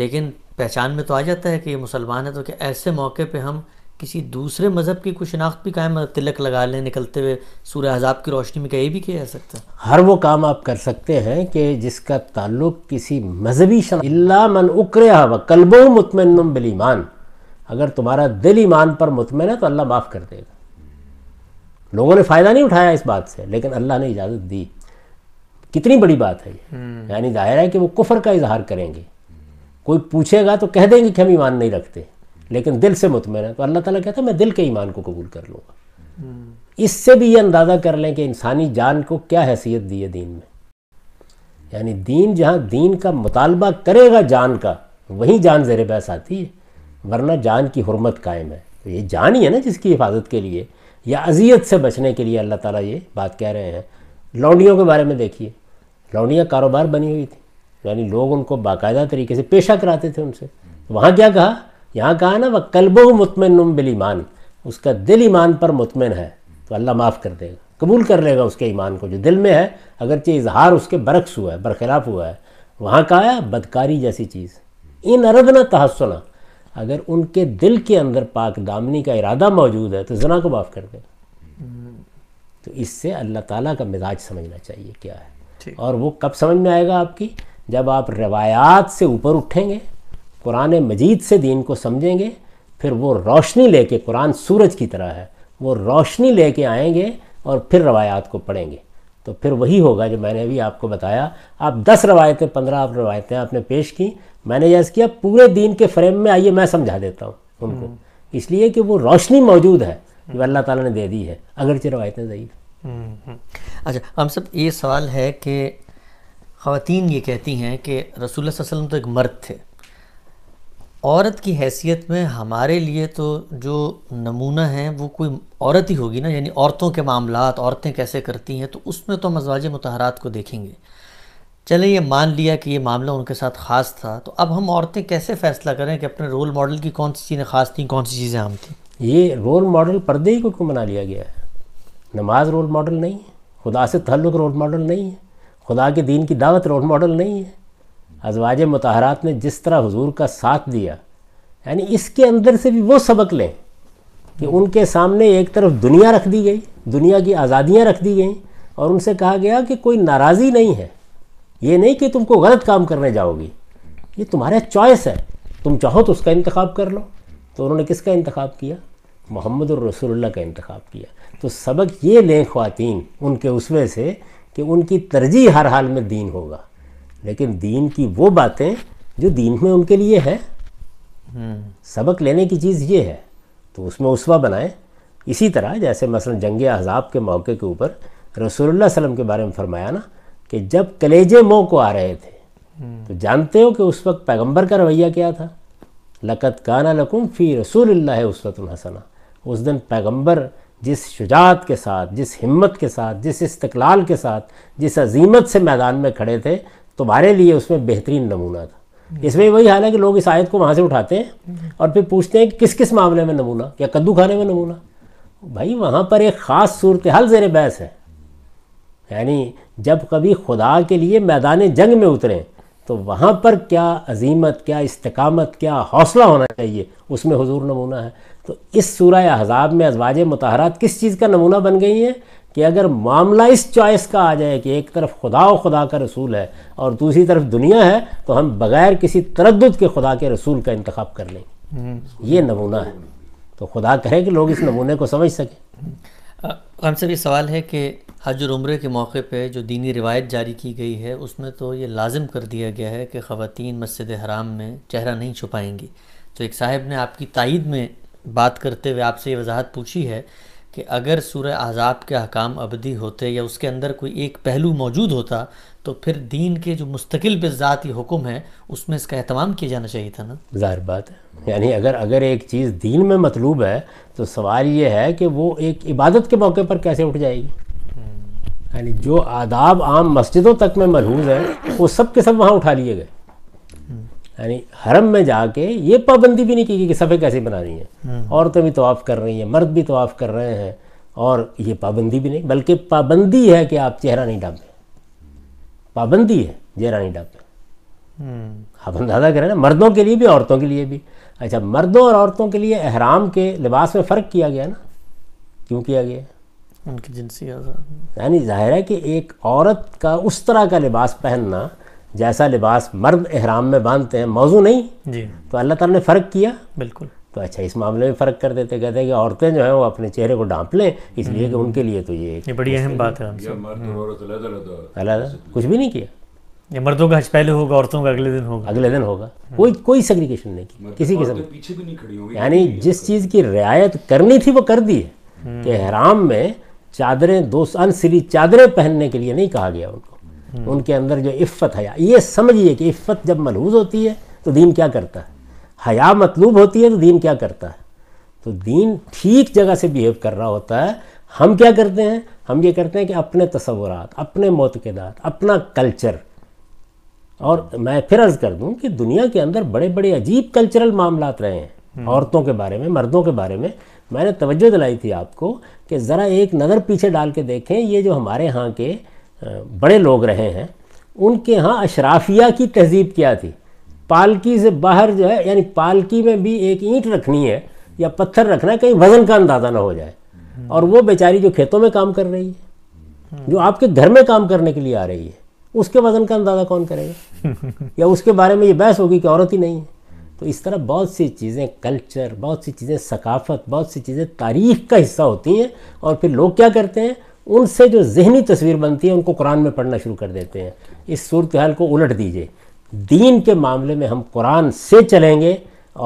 लेकिन पहचान में तो आ जाता है कि ये मुसलमान है तो क्या ऐसे मौके पर हम किसी दूसरे मज़हब की कोई शनाख्त भी कायम तिलक लगा लें निकलते हुए सूर्य हजाब की रोशनी में कहीं भी किया जा सकता है हर वो काम आप कर सकते हैं कि जिसका ताल्लुक किसी मजहबी शन मन कलबो मुतमिन बिलीमान अगर तुम्हारा दिल ईमान पर मुतमिन है तो अल्लाह माफ़ कर देगा लोगों ने फ़ायदा नहीं उठाया इस बात से लेकिन अल्लाह ने इजाज़त दी कितनी बड़ी बात है ये हम्म। यानी जाहिर है कि वो कुफर का इजहार करेंगे कोई पूछेगा तो कह देंगे कि हम ईमान नहीं रखते लेकिन दिल से मुतमिन है तो अल्लाह ताला कहता है मैं दिल के ईमान को कबूल कर लूँगा हम्म। इससे भी ये अंदाज़ा कर लें कि इंसानी जान को क्या हैसियत दी है दीन में यानी दीन जहाँ दीन का मुतालबा करेगा जान का वहीं जान जेर बहस आती है वरना जान की हरमत कायम है तो ये जान ही है ना जिसकी हिफाजत के लिए या अजियत से बचने के लिए अल्लाह ताला ये बात कह रहे हैं लौंडियों के बारे में देखिए लौंडियाँ कारोबार बनी हुई थी यानी लोग उनको बाकायदा तरीके से पेशा कराते थे उनसे तो वहाँ क्या कहा यहाँ कहा ना वह कल्बो मुतमिन बिल ईमान उसका दिल ईमान पर मुतमिन है तो अल्लाह माफ़ कर देगा कबूल कर लेगा उसके ईमान को जो दिल में है अगरचे इजहार उसके बरक्स हुआ है बरखिलाफ हुआ है वहाँ का आया बदकारी जैसी चीज़ इन अरदना तहसना अगर उनके दिल के अंदर पाक दामनी का इरादा मौजूद है तो जना को माफ़ कर दे तो इससे अल्लाह ताला का मिजाज समझना चाहिए क्या है और वो कब समझ में आएगा आपकी जब आप रवायात से ऊपर उठेंगे कुरान मजीद से दीन को समझेंगे फिर वो रोशनी लेके कुरान सूरज की तरह है वो रोशनी लेके आएंगे और फिर रवायात को पढ़ेंगे तो फिर वही होगा जो मैंने अभी आपको बताया आप दस रवायतें पंद्रह आप रवायतें आपने पेश की मैंने यह किया पूरे दिन के फ्रेम में आइए मैं समझा देता हूँ उनको हम्म। इसलिए कि वो रोशनी मौजूद है जो अल्लाह ताला ने दे दी है अगरचे रवायतें ज़यीफ हम्म, हम्म। अच्छा हम सब ये सवाल है कि खातन ये कहती हैं कि रसूल वसलम तो एक मर्द थे औरत की हैसियत में हमारे लिए तो जो नमूना है वो कोई औरत ही होगी ना यानी औरतों के मामला औरतें कैसे करती हैं तो उसमें तो हम अजवाज मतहरात को देखेंगे चले ये मान लिया कि ये मामला उनके साथ ख़ास था तो अब हम औरतें कैसे फ़ैसला करें कि अपने रोल मॉडल की कौन सी चीज़ें ख़ास थी कौन सी चीज़ें आम थी ये रोल मॉडल पर्दे ही को क्यों बना लिया गया है नमाज रोल मॉडल नहीं है खुदा से तल्लुक रोल मॉडल नहीं है खुदा के दीन की दावत रोल मॉडल नहीं है अजवाज मतहरात ने जिस तरह हजूर का साथ दिया यानी इसके अंदर से भी वो सबक लें कि उनके सामने एक तरफ दुनिया रख दी गई दुनिया की आज़ादियाँ रख दी गई और उनसे कहा गया कि कोई नाराज़ी नहीं है ये नहीं कि तुमको गलत काम करने जाओगी ये तुम्हारा चॉइस है तुम चाहो तो उसका इंतखब कर लो तो उन्होंने किसका इंतखब किया मोहम्मद रसोल्ला का इंतखब किया तो सबक ये लें ख़वातीन उनके उसमें से कि उनकी तरजीह हर हाल में दीन होगा लेकिन दीन की वो बातें जो दीन में उनके लिए है हम्म। सबक लेने की चीज़ ये है तो उसमें उसवा बनाएं इसी तरह जैसे मसल जंग अजाब के मौके के ऊपर रसोल्ला वसलम के बारे में फरमाया ना कि जब कलेजे मोह को आ रहे थे हम्म। तो जानते हो कि उस वक्त पैगंबर का रवैया क्या था लकत काना लकुम फ़ी रसूल है उस वत हसना उस दिन पैगंबर जिस शुजात के साथ जिस हिम्मत के साथ जिस इस्तकलाल के साथ जिस अजीमत से मैदान में खड़े थे तुम्हारे लिए उसमें बेहतरीन नमूना था इसमें वही हाल है कि लोग इस आयत को वहाँ से उठाते हैं और फिर पूछते हैं कि किस किस मामले में नमूना या कद्दू खाने में नमूना भाई वहाँ पर एक ख़ास सूरत हाल जेर बहस है यानी जब कभी खुदा के लिए मैदान जंग में उतरें तो वहाँ पर क्या अजीमत क्या इस्तकामत क्या हौसला होना चाहिए उसमें हजूर नमूना है तो इस सूरह अहजाब में अजवाज मतहरात किस चीज़ का नमूना बन गई हैं कि अगर मामला इस चॉइस का आ जाए कि एक तरफ खुदा व खुदा का रसूल है और दूसरी तरफ दुनिया है तो हम बग़ैर किसी तरद के खुदा के रसूल का इंतखब कर लें हम्म। ये नमूना है तो खुदा कहे कि लोग इस नमूने को समझ सकें सब ये सवाल है कि हज और उम्र के मौके पे जो दीनी रिवायत जारी की गई है उसमें तो ये लाजिम कर दिया गया है कि ख़वातीन मस्जिद हराम में चेहरा नहीं छुपाएंगी तो एक साहब ने आपकी तइद में बात करते हुए आपसे ये वजाहत पूछी है कि अगर सूर्य आज़ाब के हकाम अबदी होते या उसके अंदर कोई एक पहलू मौजूद होता तो फिर दीन के जो मुस्तकिल बेजाती हुक्म है उसमें इसका अहतमाम किया जाना चाहिए था ना ज़ाहिर बात है यानी अगर अगर एक चीज़ दीन में मतलूब है तो सवाल ये है कि वो एक इबादत के मौके पर कैसे उठ जाएगी हम्म। यानी जो आदाब आम मस्जिदों तक में मरहूज हैं वो सब के सब वहाँ उठा लिए गए यानी हरम में जाके ये पाबंदी भी नहीं की गई कि सफ़े कैसे बना रही है हम्म। औरतें भी तोाफ़ कर रही हैं मर्द भी तोाफ़ कर रहे हैं और ये पाबंदी भी नहीं बल्कि पाबंदी है कि आप चेहरा नहीं ढांपें पाबंदी है चेहरा नहीं ढांपें हम्म। आप अंदाज़ा करें ना मर्दों के लिए भी औरतों के लिए भी अच्छा मर्दों और औरतों के लिए अहराम के लिबास में फ़र्क किया गया ना क्यों किया गया उनकी जिनसी यानी जाहिर है कि एक औरत का उस तरह का लिबास पहनना जैसा लिबास मर्द अहराम में बांधते हैं मौजू नहीं जी तो अल्लाह ताला ने फ़र्क किया बिल्कुल तो अच्छा इस मामले में फ़र्क कर देते कहते हैं कि औरतें जो हैं वो अपने चेहरे को डांप लें इसलिए कि हम्म। उनके लिए तो ये, ये बड़ी अहम बात है हम्म। कुछ भी नहीं किया ये मर्दों का हज पहले होगा औरतों का अगले दिन होगा अगले दिन होगा हम्म। कोई कोई सेग्रीगेशन नहीं की किसी किस्म यानी जिस चीज़ की रियायत करनी थी वो कर दी है कि हराम में चादरें दो अनसिली चादरें पहनने के लिए नहीं कहा गया उनको हम्म। उनके अंदर जो इफ़त हया ये समझिए कि इफ़त जब मलहूज होती है तो दीन क्या करता है हया मतलूब होती है तो दीन क्या करता है तो दीन ठीक जगह से बिहेव कर रहा होता है हम क्या करते हैं हम ये करते हैं कि अपने तस्वूर अपने मोतकदात अपना कल्चर और मैं फिर अर्ज़ कर दूं कि दुनिया के अंदर बड़े बड़े अजीब कल्चरल मामला रहे हैं हम्म। औरतों के बारे में मर्दों के बारे में मैंने तवज्जो दिलाई थी आपको कि ज़रा एक नज़र पीछे डाल के देखें ये जो हमारे यहाँ के बड़े लोग रहे हैं उनके यहाँ अशराफिया की तहजीब क्या थी पालकी से बाहर जो है यानी पालकी में भी एक ईंट रखनी है या पत्थर रखना है कहीं वज़न का अंदाज़ा ना हो जाए और वो बेचारी जो खेतों में काम कर रही है जो आपके घर में काम करने के लिए आ रही है उसके वज़न का अंदाज़ा कौन करेगा या उसके बारे में ये बहस होगी कि औरत ही नहीं है तो इस तरह बहुत सी चीज़ें कल्चर बहुत सी चीज़ें सकाफ़त बहुत सी चीज़ें तारीख का हिस्सा होती हैं और फिर लोग क्या करते हैं उनसे जो जहनी तस्वीर बनती है उनको कुरान में पढ़ना शुरू कर देते हैं इस सूरत हाल को उलट दीजिए दीन के मामले में हम कुरान से चलेंगे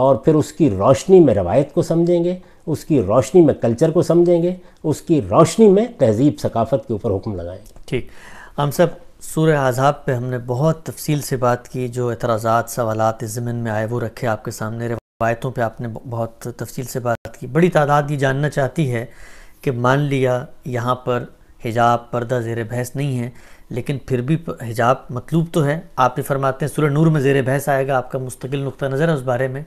और फिर उसकी रोशनी में रवायत को समझेंगे उसकी रोशनी में कल्चर को समझेंगे उसकी रोशनी में तहजीब सकाफत के ऊपर हुक्म लगाएंगे ठीक हम सब सूर आज़ाब पे हमने बहुत तफसील से बात की जो एतराज़ात सवालत ज़मीन में आए वो रखे आपके सामने रवायतों पे आपने बहुत तफसील से बात की बड़ी तादाद ये जानना चाहती है कि मान लिया यहाँ पर हिजाब पर्दा ज़ेर बहस नहीं है लेकिन फिर भी हिजाब मतलूब तो है आप ही फरमाते हैं सूर्य नूर में ज़ेर बहस आएगा आपका मुस्तकिल नुक़ नज़र है उस बारे में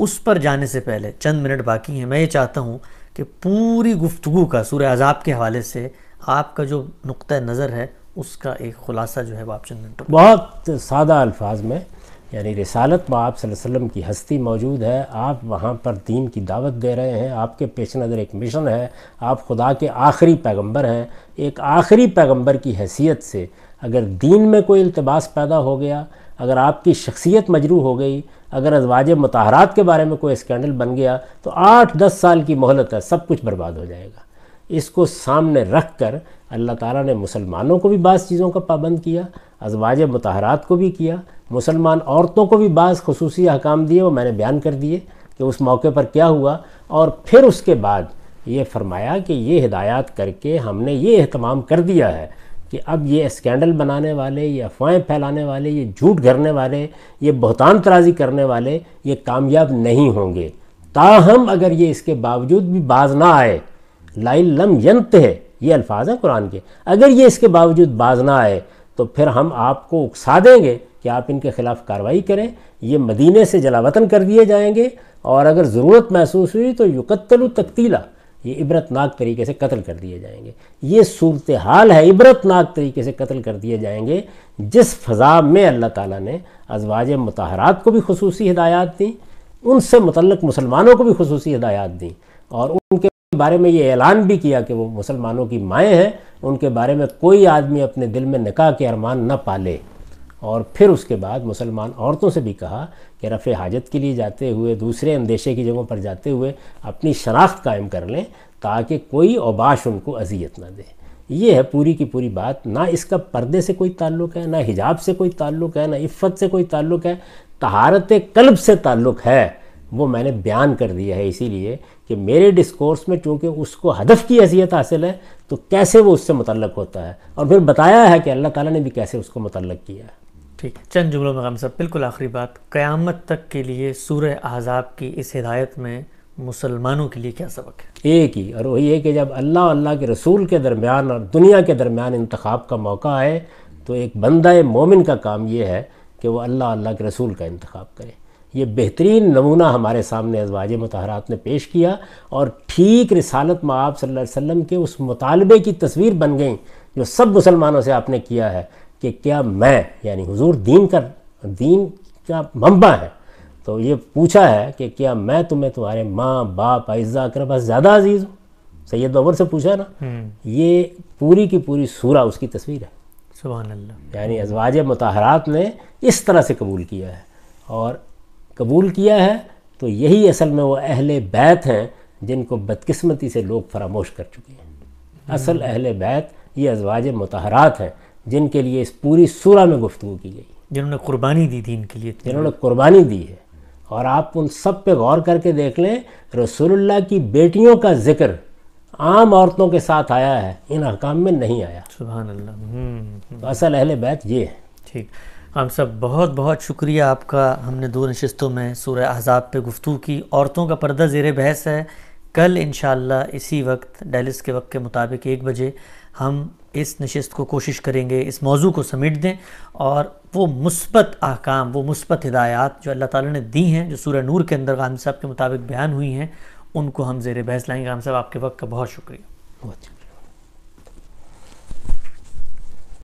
उस पर जाने से पहले चंद मिनट बाकी हैं मैं ये चाहता हूँ कि पूरी गुफ्तु का सूर अजाब के हवाले से आपका जो नुक़ नज़र है उसका एक ख़ुलासा जो है वो आप चंद मिनट बहुत सादा अल्फाज में यानी रिसालत में आप वसल्लम की हस्ती मौजूद है आप वहाँ पर दीन की दावत दे रहे हैं आपके पेश नज़र एक मिशन है आप खुदा के आखिरी पैगंबर हैं एक आखिरी पैगंबर की हैसियत से अगर दीन में कोई अल्तबास पैदा हो गया अगर आपकी शख्सियत मजरू हो गई अगर अजवाज मतहरात के बारे में कोई स्कैंडल बन गया तो आठ दस साल की मोहलत है सब कुछ बर्बाद हो जाएगा इसको सामने रख कर अल्लाह ताला ने मुसलमानों को भी बाज़ चीज़ों का पाबंद किया अजवाज मतहरात को भी किया मुसलमान औरतों को भी बाज़ खसूस अहकाम दिए वो मैंने बयान कर दिए कि उस मौके पर क्या हुआ और फिर उसके बाद ये फरमाया कि ये हिदायत करके हमने ये अहतमाम कर दिया है कि अब ये स्कैंडल बनाने वाले ये अफवाहें फैलाने वाले ये झूठ घरने वाले ये बहतान तराजी करने वाले ये कामयाब नहीं होंगे ताहम अगर ये इसके बावजूद भी बाज ना आए लाइल लम यंत है ये अल्फाज हैं कुरान के अगर ये इसके बावजूद बाज ना आए तो फिर हम आपको उकसा देंगे कि आप इनके ख़िलाफ़ कार्रवाई करें ये मदीने से जलावतन कर दिए जाएंगे और अगर ज़रूरत महसूस हुई तो युकत्तलु तकतीला ये इबरतनाक तरीके से कत्ल कर दिए जाएंगे ये सूरत हाल है इबरतनाक तरीके से कत्ल कर दिए जाएंगे जिस फ़जा में अल्लाह ताला ने अजवाज मतहरात को भी खसूसी हिदायत दी उनसे मतलब मुसलमानों को भी खसूसी हिदायत दी और उनके बारे में ये ऐलान भी किया कि वो मुसलमानों की माएँ हैं उनके बारे में कोई आदमी अपने दिल में निकाह के अरमान न पाले और फिर उसके बाद मुसलमान औरतों से भी कहा कि रफ़ हाजत के लिए जाते हुए दूसरे अंदेशे की जगहों पर जाते हुए अपनी शनाख्त कायम कर लें ताकि कोई अबाश उनको अजियत ना दे ये है पूरी की पूरी बात ना इसका पर्दे से कोई ताल्लुक़ है ना हिजाब से कोई ताल्लुक़ है ना इफ़त से कोई ताल्लुक़ है तहारत कल्ब से ताल्लुक़ है वो मैंने बयान कर दिया है इसीलिए कि मेरे डिस्कोर्स में चूँकि उसको हदफ की हैसियत हासिल है तो कैसे वो उससे मतलब होता है और फिर बताया है कि अल्लाह ताला ने भी कैसे उसको मतलब किया है ठीक है चंद जुमलों में साहब बिल्कुल आखिरी बात क़्यामत तक के लिए सूर अहजाब की इस हिदायत में मुसलमानों के लिए क्या सबक है एक ही और वही है कि जब अल्लाह अल्लाह के रसूल के दरमियान और दुनिया के दरमियान इंतखब का मौका आए तो एक बंदा मोमिन का काम यह है कि वह अल्लाह अल्लाह के रसूल का इंतखब करे ये बेहतरीन नमूना हमारे सामने अजवाज मतहरात ने पेश किया और ठीक रिसालत में आप अलैहि वसल्लम के उस मुतालबे की तस्वीर बन गई जो सब मुसलमानों से आपने किया है कि क्या मैं यानी हुजूर दीन का दीन का मम्बा है तो ये पूछा है कि क्या मैं तुम्हें तुम्हारे माँ बाप अज्जा अकरबा ज़्यादा अजीज़ हूँ सैयद बबर से पूछा ना हम्म। ये पूरी की पूरी सूरा उसकी तस्वीर है सुबह यानी अजवाज मतहरात ने इस तरह से कबूल किया है और कबूल किया है तो यही असल में वो अहल बैत हैं जिनको बदकिस्मती से लोग फरामोश कर चुके हैं असल अहल बैत ये अजवाज मतहरात हैं जिनके लिए इस पूरी सूरा में गुफ्तु की गई जिन्होंने कुर्बानी दी थी इनके लिए जिन्होंने कुर्बानी दी है और आप उन सब पे गौर करके देख लें रसोल्ला की बेटियों का जिक्र आम औरतों के साथ आया है इन अहकाम में नहीं आया सुबह हम्म, हम्म। तो असल अहल बैत ये है ठीक हम सब बहुत बहुत शुक्रिया आपका हमने दो नशस्तों में सूर्य अहजाब पे गुफ्तु की औरतों का पर्दा ज़ेर बहस है कल इन इसी वक्त डेलिस के वक्त के मुताबिक एक बजे हम इस नशस्त को कोशिश करेंगे इस मौजू को समेट दें और वो मुस्बत अहकाम वो मुस्बत हिदायत जो अल्लाह ताला ने दी हैं जो सूर्य नूर के अंदर गांधी साहब के मुताबिक बयान हुई हैं उनको हम जेर बहस लाएंगे गांधी साहब आपके वक्त का बहुत शुक्रिया बहुत अच्छा